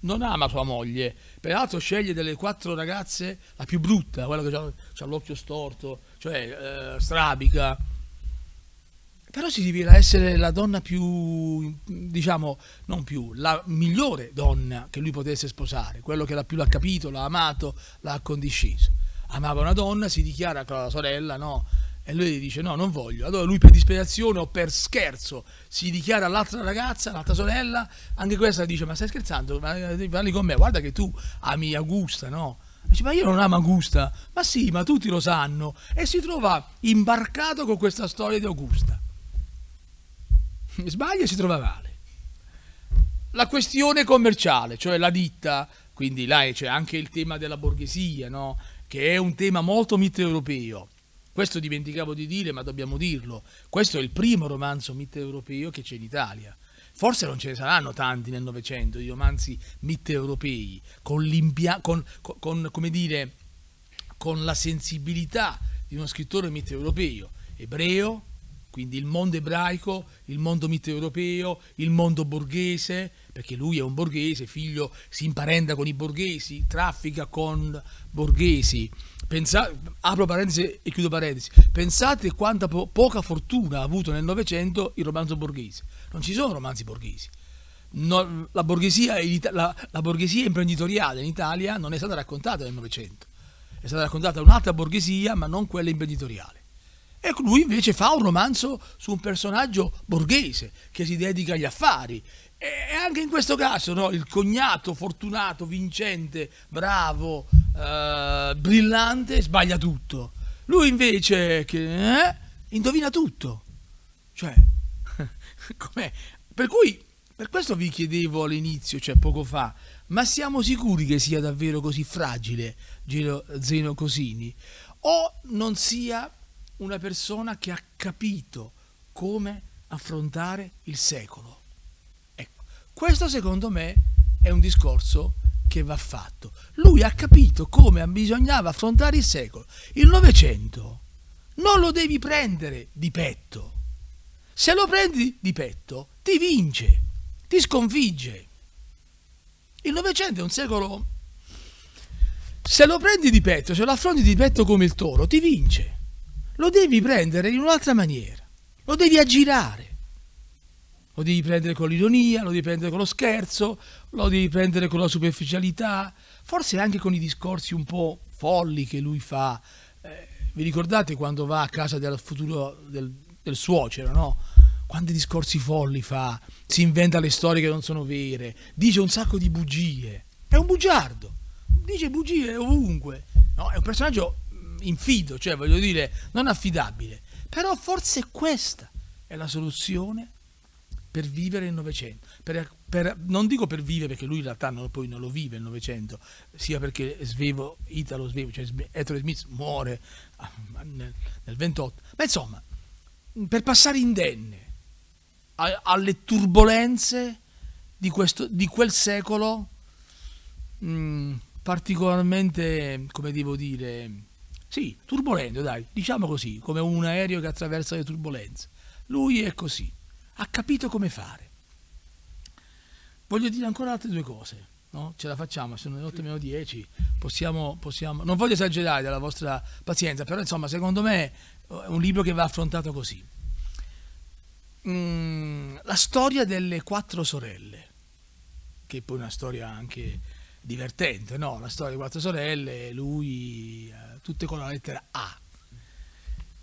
non ama sua moglie, peraltro sceglie delle quattro ragazze la più brutta, quella che ha, l'occhio storto, cioè eh, strabica. Però si rivela essere la donna più, diciamo, non più, la migliore donna che lui potesse sposare, quello che la più l'ha capito, l'ha amato, l'ha accondisceso. Amava una donna, si dichiara con la sorella, no? E lui dice no, non voglio. Allora lui per disperazione o per scherzo si dichiara all'altra ragazza, l'altra sorella, anche questa dice ma stai scherzando, ma, eh, parli con me, guarda che tu ami Augusta, no? Dice, ma io non amo Augusta, ma sì, ma tutti lo sanno. E si trova imbarcato con questa storia di Augusta. Sbaglia e si trova male. La questione commerciale, cioè la ditta, quindi là c'è anche il tema della borghesia, no? che è un tema molto mitteeuropeo questo dimenticavo di dire, ma dobbiamo dirlo. Questo è il primo romanzo miteuropeo che c'è in Italia. Forse non ce ne saranno tanti nel Novecento di romanzi miteuropei, con, con, con, come dire, con la sensibilità di uno scrittore miteuropeo, ebreo, quindi il mondo ebraico, il mondo mitteleuropeo, il mondo borghese, perché lui è un borghese, figlio, si imparenda con i borghesi, traffica con borghesi. Pensa, apro parentesi e chiudo parentesi. Pensate quanta po poca fortuna ha avuto nel Novecento il romanzo borghese. Non ci sono romanzi borghesi. No, la, borghesia, la, la borghesia imprenditoriale in Italia non è stata raccontata nel Novecento. È stata raccontata un'altra borghesia, ma non quella imprenditoriale. E ecco, lui invece fa un romanzo su un personaggio borghese che si dedica agli affari. E anche in questo caso no? il cognato fortunato, vincente, bravo, eh, brillante, sbaglia tutto. Lui invece che eh, indovina tutto. Cioè, *laughs* com'è? Per cui, per questo vi chiedevo all'inizio, cioè poco fa, ma siamo sicuri che sia davvero così fragile Zeno Cosini? O non sia una persona che ha capito come affrontare il secolo. Ecco, questo secondo me è un discorso che va fatto. Lui ha capito come bisognava affrontare il secolo. Il Novecento non lo devi prendere di petto. Se lo prendi di petto, ti vince, ti sconfigge. Il Novecento è un secolo... Se lo prendi di petto, se lo affronti di petto come il toro, ti vince lo devi prendere in un'altra maniera, lo devi aggirare. Lo devi prendere con l'ironia, lo devi prendere con lo scherzo, lo devi prendere con la superficialità, forse anche con i discorsi un po' folli che lui fa. Eh, vi ricordate quando va a casa del futuro del, del suocero, no? Quanti discorsi folli fa, si inventa le storie che non sono vere, dice un sacco di bugie. È un bugiardo, dice bugie ovunque. No, è un personaggio infido, cioè voglio dire non affidabile. Però forse questa è la soluzione per vivere il Novecento. non dico per vivere perché lui in realtà non, poi non lo vive il Novecento, sia perché Svevo, Italo Svevo, cioè Ettore Smith muore ah, nel, nel 28, ma insomma, per passare indenne a, alle turbulenze di, questo, di quel secolo mh, mm, particolarmente, come devo dire, sì, turbolento, dai, diciamo così, come un aereo che attraversa le turbulenze. Lui è così, ha capito come fare. Voglio dire ancora altre due cose. No? ce la facciamo, sono le 8 meno 10, possiamo, possiamo, non voglio esagerare dalla vostra pazienza, però insomma secondo me è eh, un libro che va affrontato così. Mm, la storia delle quattro sorelle, che è poi una storia anche divertente, no? La storia di quattro sorelle, lui, eh, tutte con la lettera A.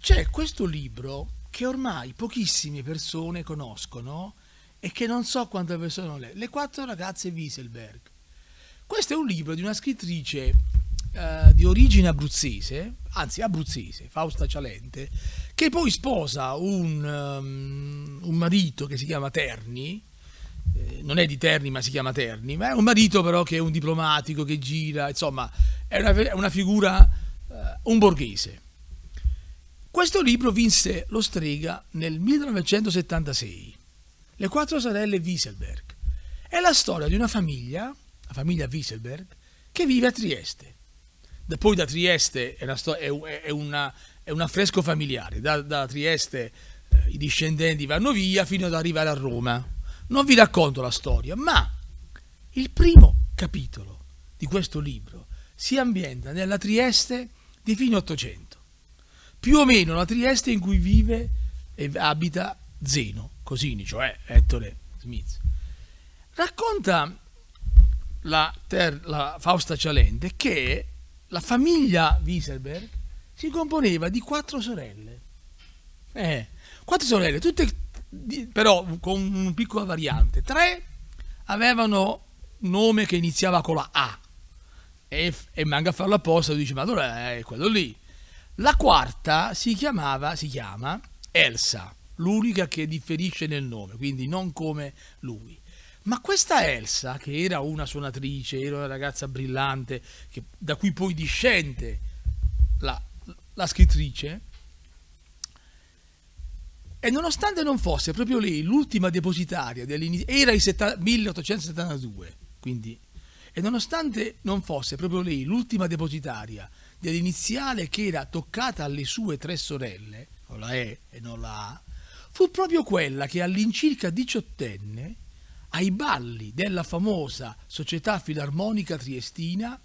C'è questo libro che ormai pochissime persone conoscono e che non so quante persone hanno letto, Le quattro ragazze Wieselberg. Questo è un libro di una scrittrice eh, di origine abruzzese, anzi abruzzese, Fausta Cialente, che poi sposa un, um, un marito che si chiama Terni, eh, non è di Terni ma si chiama Terni, ma è un marito però che è un diplomatico che gira, insomma è una, è una figura, uh, un borghese. Questo libro vinse lo Strega nel 1976, Le quattro sorelle Wieselberg. È la storia di una famiglia, la famiglia Wieselberg, che vive a Trieste. Da, poi da Trieste è, una, è, una, è un affresco familiare, da, da Trieste eh, i discendenti vanno via fino ad arrivare a Roma non vi racconto la storia, ma il primo capitolo di questo libro si ambienta nella Trieste di fine Ottocento, più o meno la Trieste in cui vive e abita Zeno Cosini, cioè Ettore Smith. Racconta la, la Fausta Cialente che la famiglia Wieselberg si componeva di quattro sorelle. Eh, quattro sorelle, tutte però con una piccola variante. Tre avevano nome che iniziava con la A e, e manga a farlo apposta dice ma allora è quello lì. La quarta si chiamava, si chiama Elsa, l'unica che differisce nel nome, quindi non come lui. Ma questa Elsa, che era una suonatrice, era una ragazza brillante, che, da cui poi discende la, la scrittrice, e nonostante non fosse proprio lei l'ultima depositaria era il 1872, quindi, e nonostante non fosse proprio lei l'ultima depositaria dell'iniziale che era toccata alle sue tre sorelle, non la E e non la A, fu proprio quella che all'incirca diciottenne, ai balli della famosa Società Filarmonica Triestina,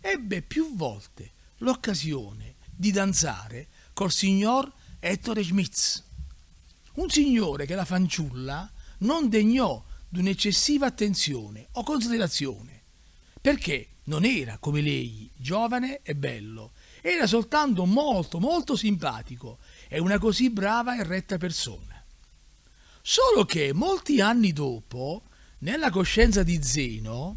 ebbe più volte l'occasione di danzare col signor Ettore Schmitz. Un signore che la fanciulla non degnò di un'eccessiva attenzione o considerazione, perché non era come lei, giovane e bello, era soltanto molto, molto simpatico e una così brava e retta persona. Solo che molti anni dopo, nella coscienza di Zeno,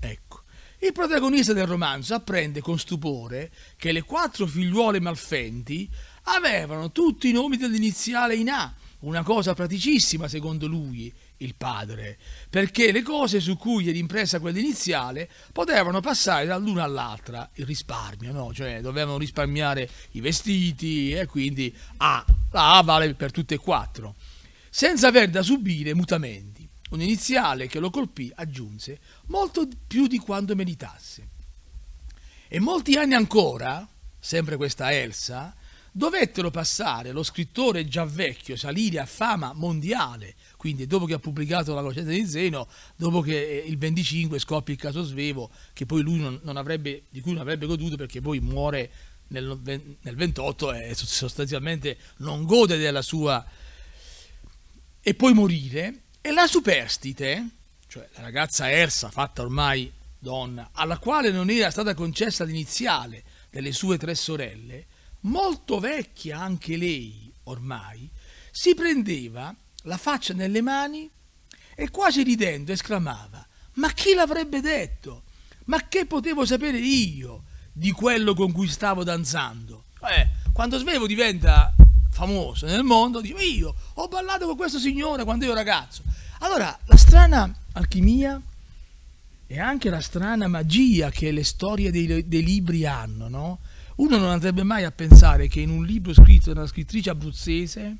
ecco, il protagonista del romanzo apprende con stupore che le quattro figliuole malfenti avevano tutti i nomi dell'iniziale in A, una cosa praticissima secondo lui, il padre, perché le cose su cui era impressa quell'iniziale potevano passare dall'una all'altra, il risparmio, no? Cioè dovevano risparmiare i vestiti e quindi A, la A vale per tutte e quattro, senza aver da subire mutamenti. Un iniziale che lo colpì, aggiunse, molto più di quanto meritasse. E molti anni ancora, sempre questa Elsa, dovettero passare lo scrittore già vecchio, salire a fama mondiale, quindi dopo che ha pubblicato La crociata di Zeno, dopo che eh, il 25 scoppia il caso Svevo, lui non, non avrebbe, di cui non avrebbe goduto perché poi muore nel, nel 28 e eh, sostanzialmente non gode della sua... e poi morire, e la superstite, cioè la ragazza Ersa fatta ormai donna, alla quale non era stata concessa l'iniziale delle sue tre sorelle, molto vecchia anche lei ormai, si prendeva la faccia nelle mani e quasi ridendo esclamava Ma chi l'avrebbe detto? Ma che potevo sapere io di quello con cui stavo danzando? Eh, quando Svevo diventa famoso nel mondo, dice io ho ballato con questo signore quando ero ragazzo. Allora, la strana alchimia e anche la strana magia che le storie dei, dei libri hanno, no? Uno non andrebbe mai a pensare che in un libro scritto da una scrittrice abruzzese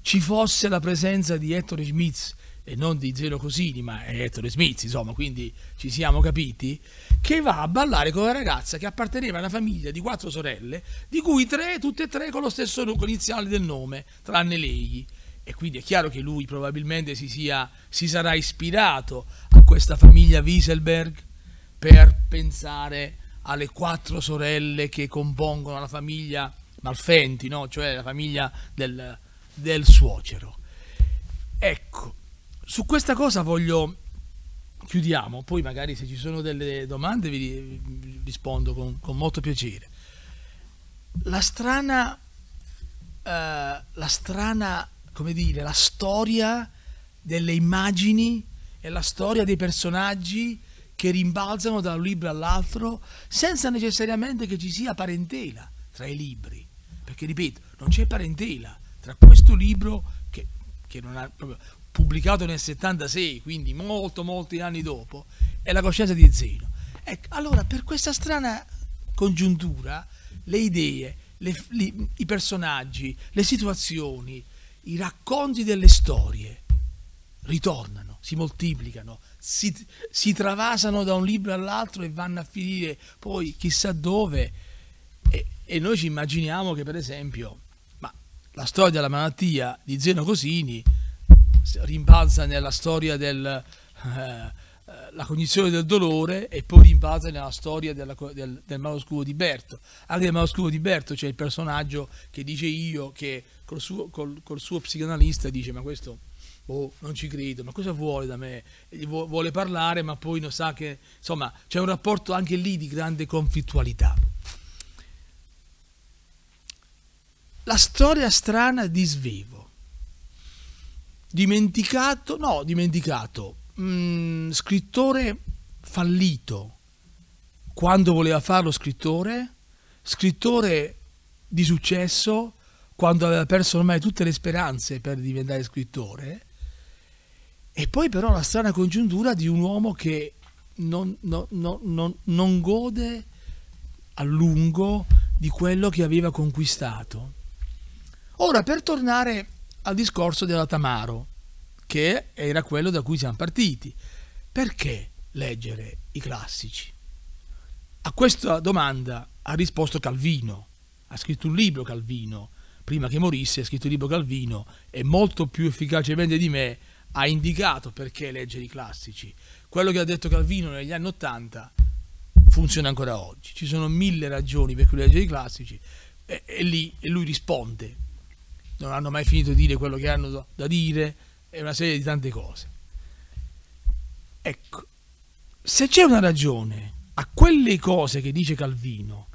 ci fosse la presenza di Ettore Smith e non di Zero Cosini, ma è Ettore Smith, insomma, quindi ci siamo capiti, che va a ballare con una ragazza che apparteneva a una famiglia di quattro sorelle, di cui tre, tutte e tre con lo stesso iniziale del nome, tranne lei. E quindi è chiaro che lui probabilmente si, sia, si sarà ispirato a questa famiglia Wieselberg per pensare alle quattro sorelle che compongono la famiglia Malfenti, no? cioè la famiglia del, del suocero. Ecco, su questa cosa voglio chiudiamo, poi magari se ci sono delle domande vi rispondo con, con molto piacere. La strana, eh, la strana, come dire, la storia delle immagini e la storia dei personaggi che rimbalzano da un libro all'altro senza necessariamente che ci sia parentela tra i libri. Perché, ripeto, non c'è parentela tra questo libro che, che non ha proprio pubblicato nel 76, quindi molto molti anni dopo, e la coscienza di Zeno. Ecco, allora per questa strana congiuntura le idee, le, li, i personaggi, le situazioni, i racconti delle storie ritornano, si moltiplicano, si, si travasano da un libro all'altro e vanno a finire poi chissà dove. E, e noi ci immaginiamo che, per esempio, la storia della malattia di Zeno Cosini rimbalza nella storia della eh, eh cognizione del dolore e poi rimbalza nella storia della, del, del maloscuro di Berto. Anche nel maloscuro di Berto c'è il personaggio che dice io, che col suo, col, col suo psicanalista dice ma questo oh, non ci credo, ma cosa vuole da me? Vuole parlare, ma poi non sa che... Insomma, c'è un rapporto anche lì di grande conflittualità. La storia strana di Svevo. Dimenticato, no, dimenticato, mh, mm, scrittore fallito quando voleva farlo scrittore, scrittore di successo quando aveva perso ormai tutte le speranze per diventare scrittore, e poi però la strana congiuntura di un uomo che non, no, no, non, non gode a lungo di quello che aveva conquistato. Ora, per tornare al discorso della Tamaro, che era quello da cui siamo partiti, perché leggere i classici? A questa domanda ha risposto Calvino, ha scritto un libro Calvino, prima che morisse ha scritto un libro Calvino e molto più efficacemente di me ha indicato perché leggere i classici. Quello che ha detto Calvino negli anni Ottanta funziona ancora oggi. Ci sono mille ragioni per cui leggere i classici e, e, lì, e lui risponde. Non hanno mai finito di dire quello che hanno da dire e una serie di tante cose. Ecco, se c'è una ragione a quelle cose che dice Calvino,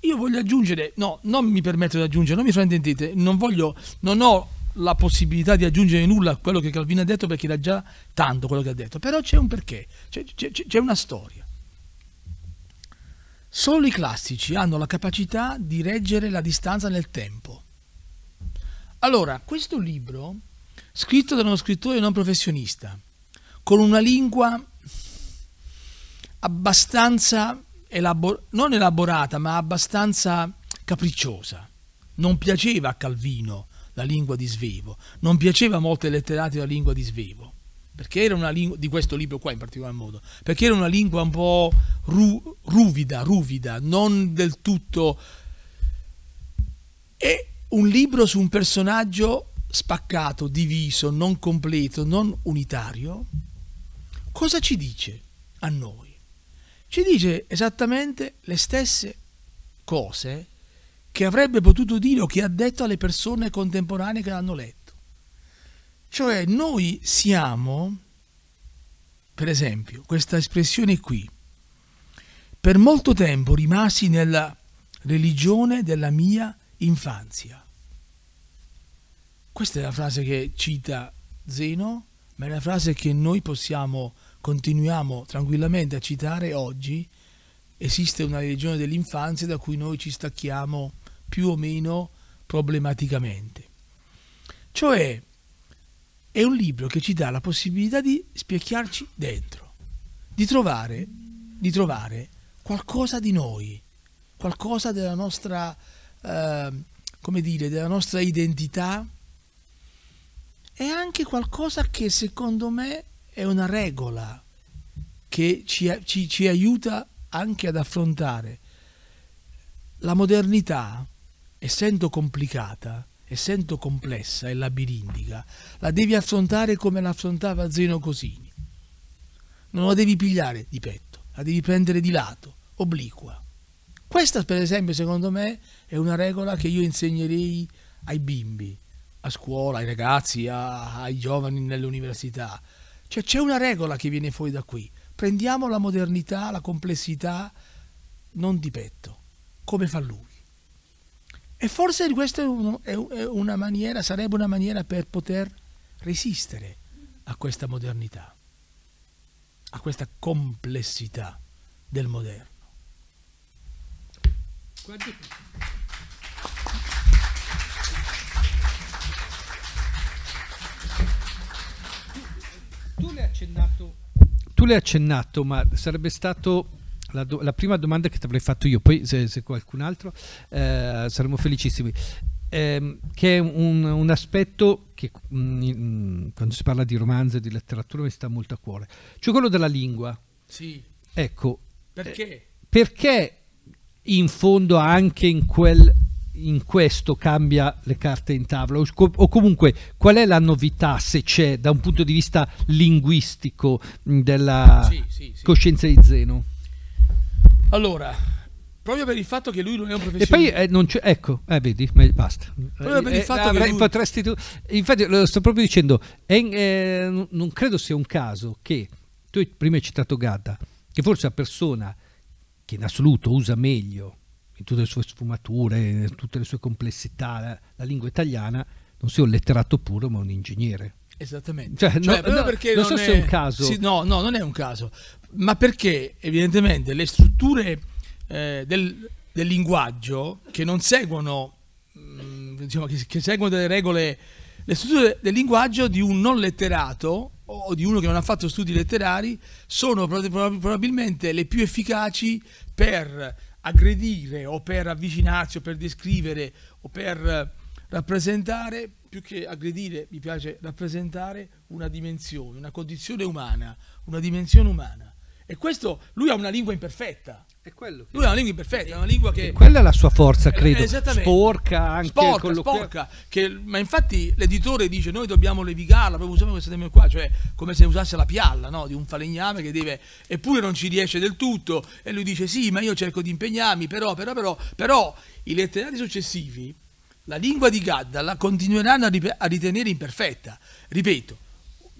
io voglio aggiungere, no, non mi permetto di aggiungere, non mi fraintendete, non voglio, non ho la possibilità di aggiungere nulla a quello che Calvino ha detto perché era già tanto quello che ha detto, però c'è un perché, c'è, c'è, c'è una storia. Solo i classici hanno la capacità di reggere la distanza nel tempo. Allora, questo libro, scritto da uno scrittore non professionista, con una lingua abbastanza, elabor- non elaborata, ma abbastanza capricciosa, non piaceva a Calvino, la lingua di Svevo. Non piaceva molto ai letterati la lingua di Svevo, perché era una lingua, di questo libro qua in particolar modo, perché era una lingua un po' ru, ruvida, ruvida, non del tutto... È un libro su un personaggio spaccato, diviso, non completo, non unitario. Cosa ci dice a noi? Ci dice esattamente le stesse cose che avrebbe potuto dire o che ha detto alle persone contemporanee che l'hanno letto. Cioè noi siamo, per esempio, questa espressione qui, per molto tempo rimasi nella religione della mia infanzia. Questa è la frase che cita Zeno, ma è una frase che noi possiamo, continuiamo tranquillamente a citare oggi. Esiste una religione dell'infanzia da cui noi ci stacchiamo più o meno problematicamente. Cioè, è un libro che ci dà la possibilità di specchiarci dentro, di trovare, di trovare qualcosa di noi, qualcosa della nostra, eh, come dire, della nostra identità e anche qualcosa che secondo me è una regola che ci, ci, ci aiuta anche ad affrontare la modernità, essendo complicata, essendo complessa e labirintica, la devi affrontare come l'affrontava Zeno Cosini. Non la devi pigliare di petto, la devi prendere di lato, obliqua. Questa, per esempio, secondo me è una regola che io insegnerei ai bimbi, a scuola, ai ragazzi, a, ai giovani nelle università. Cioè c'è una regola che viene fuori da qui. Prendiamo la modernità, la complessità, non di petto, come fa lui. E forse questa è, un, è, una maniera, sarebbe una maniera per poter resistere a questa modernità, a questa complessità del moderno. Tu, tu l'hai accennato, accennato, ma sarebbe stato la, do, la, prima domanda che ti avrei fatto io, poi se, se qualcun altro eh, saremo felicissimi, ehm, che è un, un aspetto che mh, mm, quando si parla di romanzo e di letteratura mi sta molto a cuore, cioè quello della lingua. Sì. Ecco. Perché? Eh, perché in fondo anche in, quel, in questo cambia le carte in tavola o, o, comunque qual è la novità se c'è da un punto di vista linguistico mm, della sì, sì, sì. coscienza di Zeno? Allora, proprio per il fatto che lui non è un professionista. E poi eh, non c'è, ecco, eh, vedi, basta. Proprio per il eh, fatto eh, che lui... potresti tu, infatti lo sto proprio dicendo, eh, non credo sia un caso che tu prima hai citato Gadda, che forse la persona che in assoluto usa meglio in tutte le sue sfumature, in tutte le sue complessità, la, la lingua italiana, non sia un letterato puro, ma un ingegnere. Esattamente. Cioè, cioè no, no, perché non, non so è, se è un caso. Sì, no, no, non è un caso ma perché evidentemente le strutture eh, del, del, linguaggio che non seguono, mh, mm, diciamo, che, che, seguono delle regole, le strutture del linguaggio di un non letterato o di uno che non ha fatto studi letterari sono probabilmente le più efficaci per aggredire o per avvicinarsi o per descrivere o per rappresentare, più che aggredire, mi piace rappresentare una dimensione, una condizione umana, una dimensione umana. E questo, lui ha una lingua imperfetta. È quello. Lui ha una lingua imperfetta, è una lingua che... quella è la sua forza, eh, credo. Esattamente. Sporca, anche sporca, colloquia... sporca. Che, ma infatti l'editore dice, noi dobbiamo levigarla, proprio usiamo questo termine qua, cioè come se usasse la pialla, no? Di un falegname che deve... Eppure non ci riesce del tutto. E lui dice, sì, ma io cerco di impegnarmi, però, però, però... Però i letterati successivi, la lingua di Gadda la continueranno a, a ritenere imperfetta. Ripeto,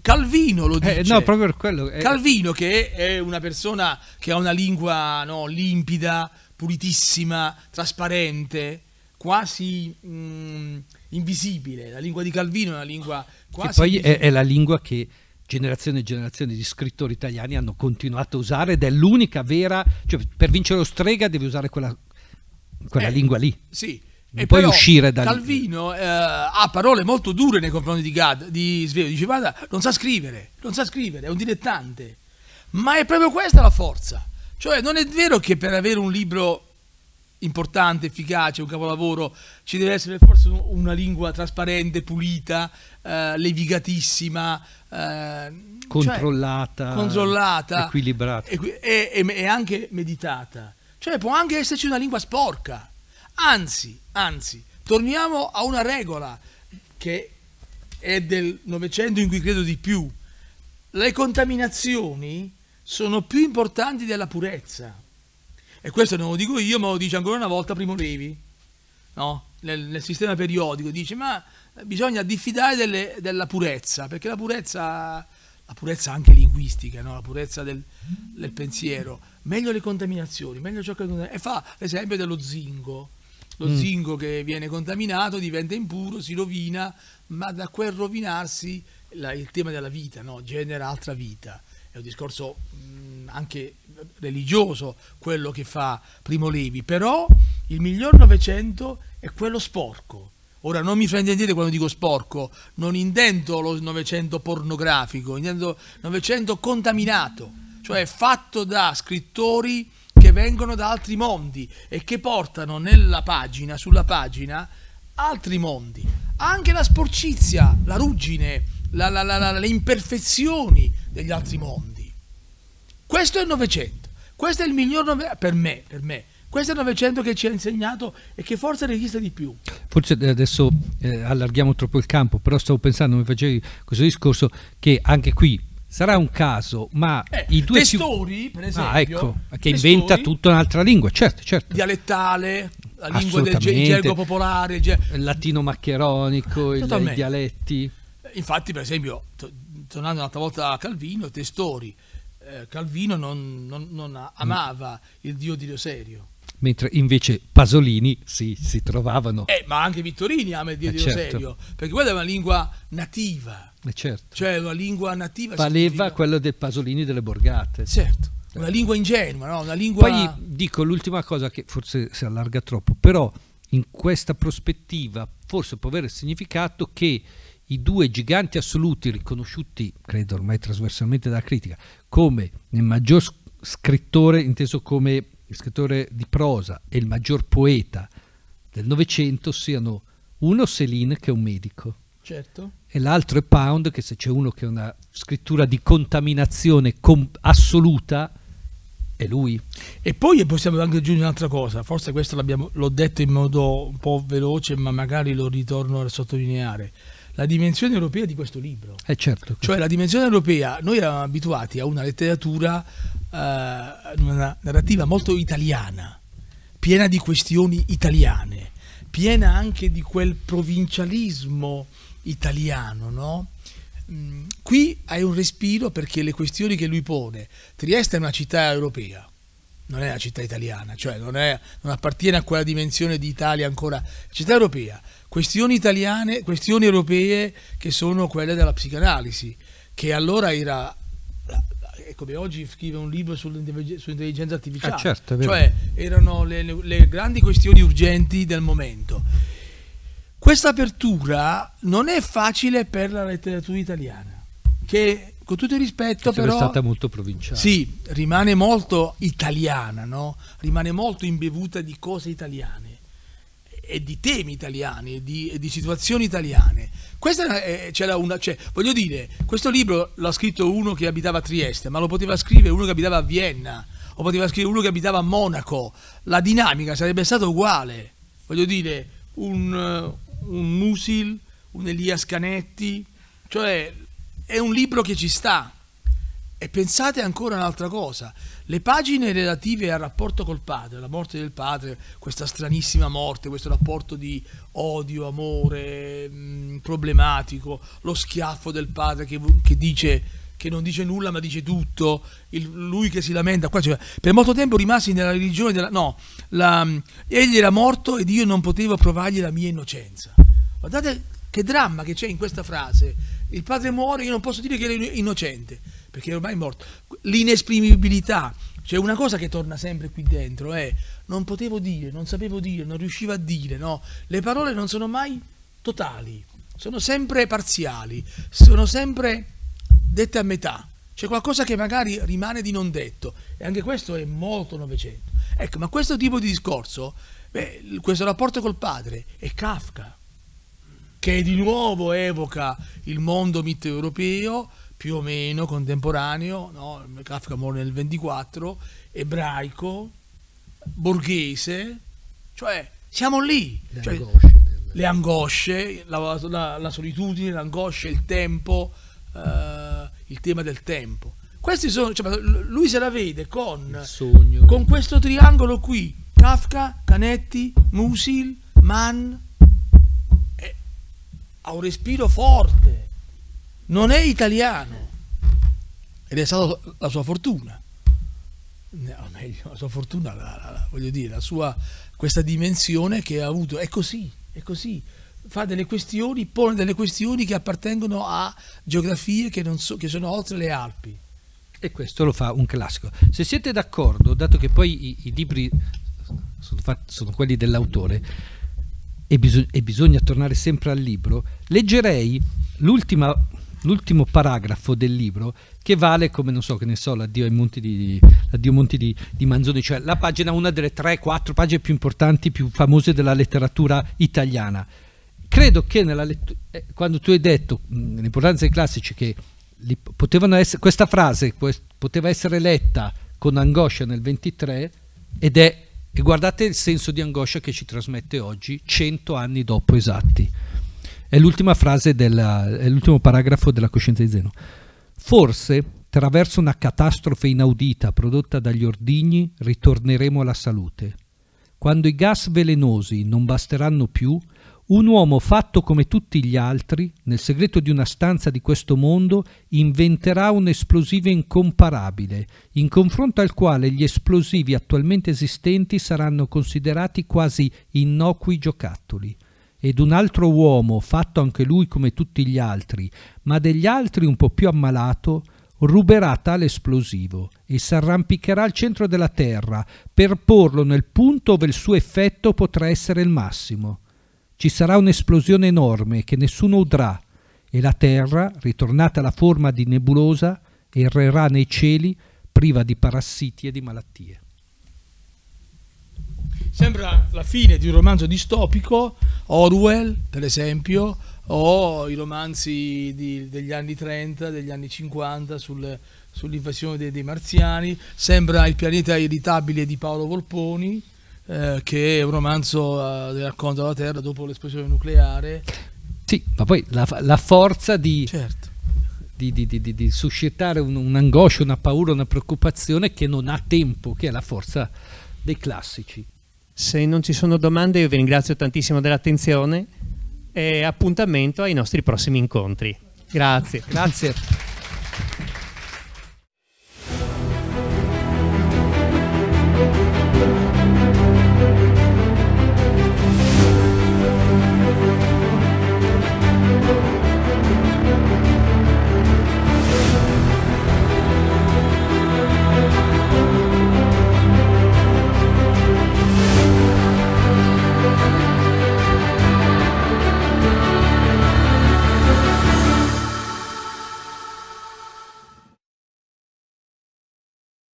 Calvino lo eh, dice. Eh, no, proprio per quello. Eh. Calvino, che è una persona che ha una lingua no, limpida, pulitissima, trasparente, quasi mh, mm, invisibile. La lingua di Calvino è una lingua quasi. Che poi è, è la lingua che generazioni e generazioni di scrittori italiani hanno continuato a usare ed è l'unica vera, cioè per vincere lo strega devi usare quella, quella eh, lingua lì. Sì, e poi uscire da Calvino eh, ha parole molto dure nei confronti di Gad, di Svevo, dice guarda, non sa scrivere, non sa scrivere, è un dilettante. Ma è proprio questa la forza. Cioè non è vero che per avere un libro importante, efficace, un capolavoro, ci deve essere forse una lingua trasparente, pulita, eh, levigatissima, eh, controllata, cioè, controllata, equilibrata e, e, e anche meditata. Cioè può anche esserci una lingua sporca Anzi, anzi, torniamo a una regola che è del Novecento in cui credo di più. Le contaminazioni sono più importanti della purezza. E questo non lo dico io, ma lo dice ancora una volta Primo Levi, no? nel, nel, sistema periodico. Dice, ma bisogna diffidare delle, della purezza, perché la purezza, la purezza anche linguistica, no? la purezza del, del pensiero, meglio le contaminazioni, meglio ciò che... E fa l'esempio dello zingo lo mm. zinco che viene contaminato diventa impuro, si rovina, ma da quel rovinarsi la, il tema della vita no? genera altra vita. È un discorso mh, mm, anche religioso quello che fa Primo Levi, però il miglior Novecento è quello sporco. Ora non mi fraintendete quando dico sporco, non intendo lo Novecento pornografico, intendo Novecento contaminato, cioè fatto da scrittori che vengono da altri mondi e che portano nella pagina, sulla pagina, altri mondi. Anche la sporcizia, la ruggine, la, la, la, le imperfezioni degli altri mondi. Questo è il Novecento. Questo è il miglior Novecento, per me, per me. Questo è il Novecento che ci ha insegnato e che forse resiste di più. Forse adesso eh, allarghiamo troppo il campo, però stavo pensando, mi facevi questo discorso, che anche qui sarà un caso, ma eh, i due testori, più... per ah, esempio, ah, ecco, che testori, inventa tutta un'altra lingua, certo, certo. Dialettale, la lingua del gergo popolare, il ger... latino maccheronico, il, i dialetti. Infatti, per esempio, tornando un'altra volta a Calvino, Testori, eh, Calvino non, non, non amava mm. il dio di Roserio. Mentre invece Pasolini sì, si trovavano. Eh, ma anche Vittorini ama il dio eh, di certo. Roserio, certo. perché quella è una lingua nativa eh certo. Cioè una lingua nativa. Valeva quella del Pasolini delle Borgate. Certo. Una eh. lingua ingenua, no? una lingua... Poi dico l'ultima cosa che forse si allarga troppo, però in questa prospettiva forse può avere significato che i due giganti assoluti riconosciuti, credo ormai trasversalmente dalla critica, come il maggior scrittore inteso come scrittore di prosa e il maggior poeta del Novecento siano uno Céline che è un medico certo e l'altro è Pound, che se c'è uno che ha una scrittura di contaminazione assoluta, è lui. E poi possiamo anche aggiungere un'altra cosa, forse questo l'ho detto in modo un po' veloce, ma magari lo ritorno a sottolineare. La dimensione europea di questo libro. Eh certo. Cioè la dimensione europea, noi eravamo abituati a una letteratura, eh, una narrativa molto italiana, piena di questioni italiane piena anche di quel provincialismo italiano, no? Mm, qui hai un respiro perché le questioni che lui pone, Trieste è una città europea, non è una città italiana, cioè non, è, non appartiene a quella dimensione di Italia ancora, città europea, questioni italiane, questioni europee che sono quelle della psicanalisi, che allora era come oggi scrive un libro sull'intelligenza artificiale. Ah, certo, cioè erano le, le grandi questioni urgenti del momento. Questa apertura non è facile per la letteratura italiana, che con tutto il rispetto Questo però... è stata molto provinciale. Sì, rimane molto italiana, no? rimane molto imbevuta di cose italiane e di temi italiani e di, di, situazioni italiane. Questa è, c'era una, cioè, voglio dire, questo libro l'ha scritto uno che abitava a Trieste, ma lo poteva scrivere uno che abitava a Vienna, o poteva scrivere uno che abitava a Monaco. La dinamica sarebbe stata uguale. Voglio dire, un, un Musil, un Elias Canetti, cioè è un libro che ci sta e pensate ancora un'altra cosa, le pagine relative al rapporto col padre, la morte del padre, questa stranissima morte, questo rapporto di odio, amore, mh, mm, problematico, lo schiaffo del padre che, che, dice, che, non dice nulla ma dice tutto, il, lui che si lamenta, qua, cioè, per molto tempo rimasi nella religione della... no, la, mm, egli era morto ed io non potevo provargli la mia innocenza. Guardate che dramma che c'è in questa frase, il padre muore, io non posso dire che era innocente perché ormai è morto. L'inesprimibilità, cioè una cosa che torna sempre qui dentro è non potevo dire, non sapevo dire, non riuscivo a dire, no? Le parole non sono mai totali, sono sempre parziali, sono sempre dette a metà. C'è qualcosa che magari rimane di non detto e anche questo è molto novecento. Ecco, ma questo tipo di discorso, beh, questo rapporto col padre è Kafka, che di nuovo evoca il mondo mito europeo più o meno contemporaneo, no? Kafka muore nel 24, ebraico, borghese, cioè siamo lì. Le cioè, angosce, delle... le angosce la, la, la, solitudine, l'angoscia, il tempo, eh, il tema del tempo. Questi sono, cioè, lui se la vede con, sogno, con questo triangolo qui, Kafka, Canetti, Musil, Mann, eh, ha un respiro forte non è italiano ed è stata la sua fortuna, o meglio, la sua fortuna, la, la, la, voglio dire, la sua, questa dimensione che ha avuto, è così, è così, fa delle questioni, pone delle questioni che appartengono a geografie che, so, che sono oltre le Alpi. E questo lo fa un classico. Se siete d'accordo, dato che poi i, i libri sono, fatti, sono quelli dell'autore e, bisog e bisogna tornare sempre al libro, leggerei l'ultima l'ultimo paragrafo del libro che vale come non so che ne so l'addio ai monti di, l'addio monti di, di Manzoni cioè la pagina una delle 3-4 pagine più importanti più famose della letteratura italiana credo che eh, quando tu hai detto l'importanza dei classici che li, essere, questa frase poteva essere letta con angoscia nel 23 ed è e guardate il senso di angoscia che ci trasmette oggi, cento anni dopo esatti. È l'ultima frase, della, è l'ultimo paragrafo della coscienza di Zeno. Forse, attraverso una catastrofe inaudita prodotta dagli ordigni, ritorneremo alla salute. Quando i gas velenosi non basteranno più, un uomo fatto come tutti gli altri, nel segreto di una stanza di questo mondo, inventerà un esplosivo incomparabile, in confronto al quale gli esplosivi attualmente esistenti saranno considerati quasi innocui giocattoli ed un altro uomo, fatto anche lui come tutti gli altri, ma degli altri un po' più ammalato, ruberà tale esplosivo e si arrampicherà al centro della terra per porlo nel punto dove il suo effetto potrà essere il massimo. Ci sarà un'esplosione enorme che nessuno udrà e la terra, ritornata alla forma di nebulosa, errerà nei cieli priva di parassiti e di malattie. Sembra la fine di un romanzo distopico, Orwell per esempio, o i romanzi di, degli anni 30, degli anni 50 sul, sull'invasione dei, dei, marziani, sembra Il pianeta irritabile di Paolo Volponi, eh, che è un romanzo eh, racconta la Terra dopo l'esplosione nucleare. Sì, ma poi la, la forza di... Certo. Di, di, di, di, suscitare un'angoscia, una paura, una preoccupazione che non ha tempo, che è la forza dei classici. Se non ci sono domande io vi ringrazio tantissimo dell'attenzione e appuntamento ai nostri prossimi incontri. Grazie. Grazie.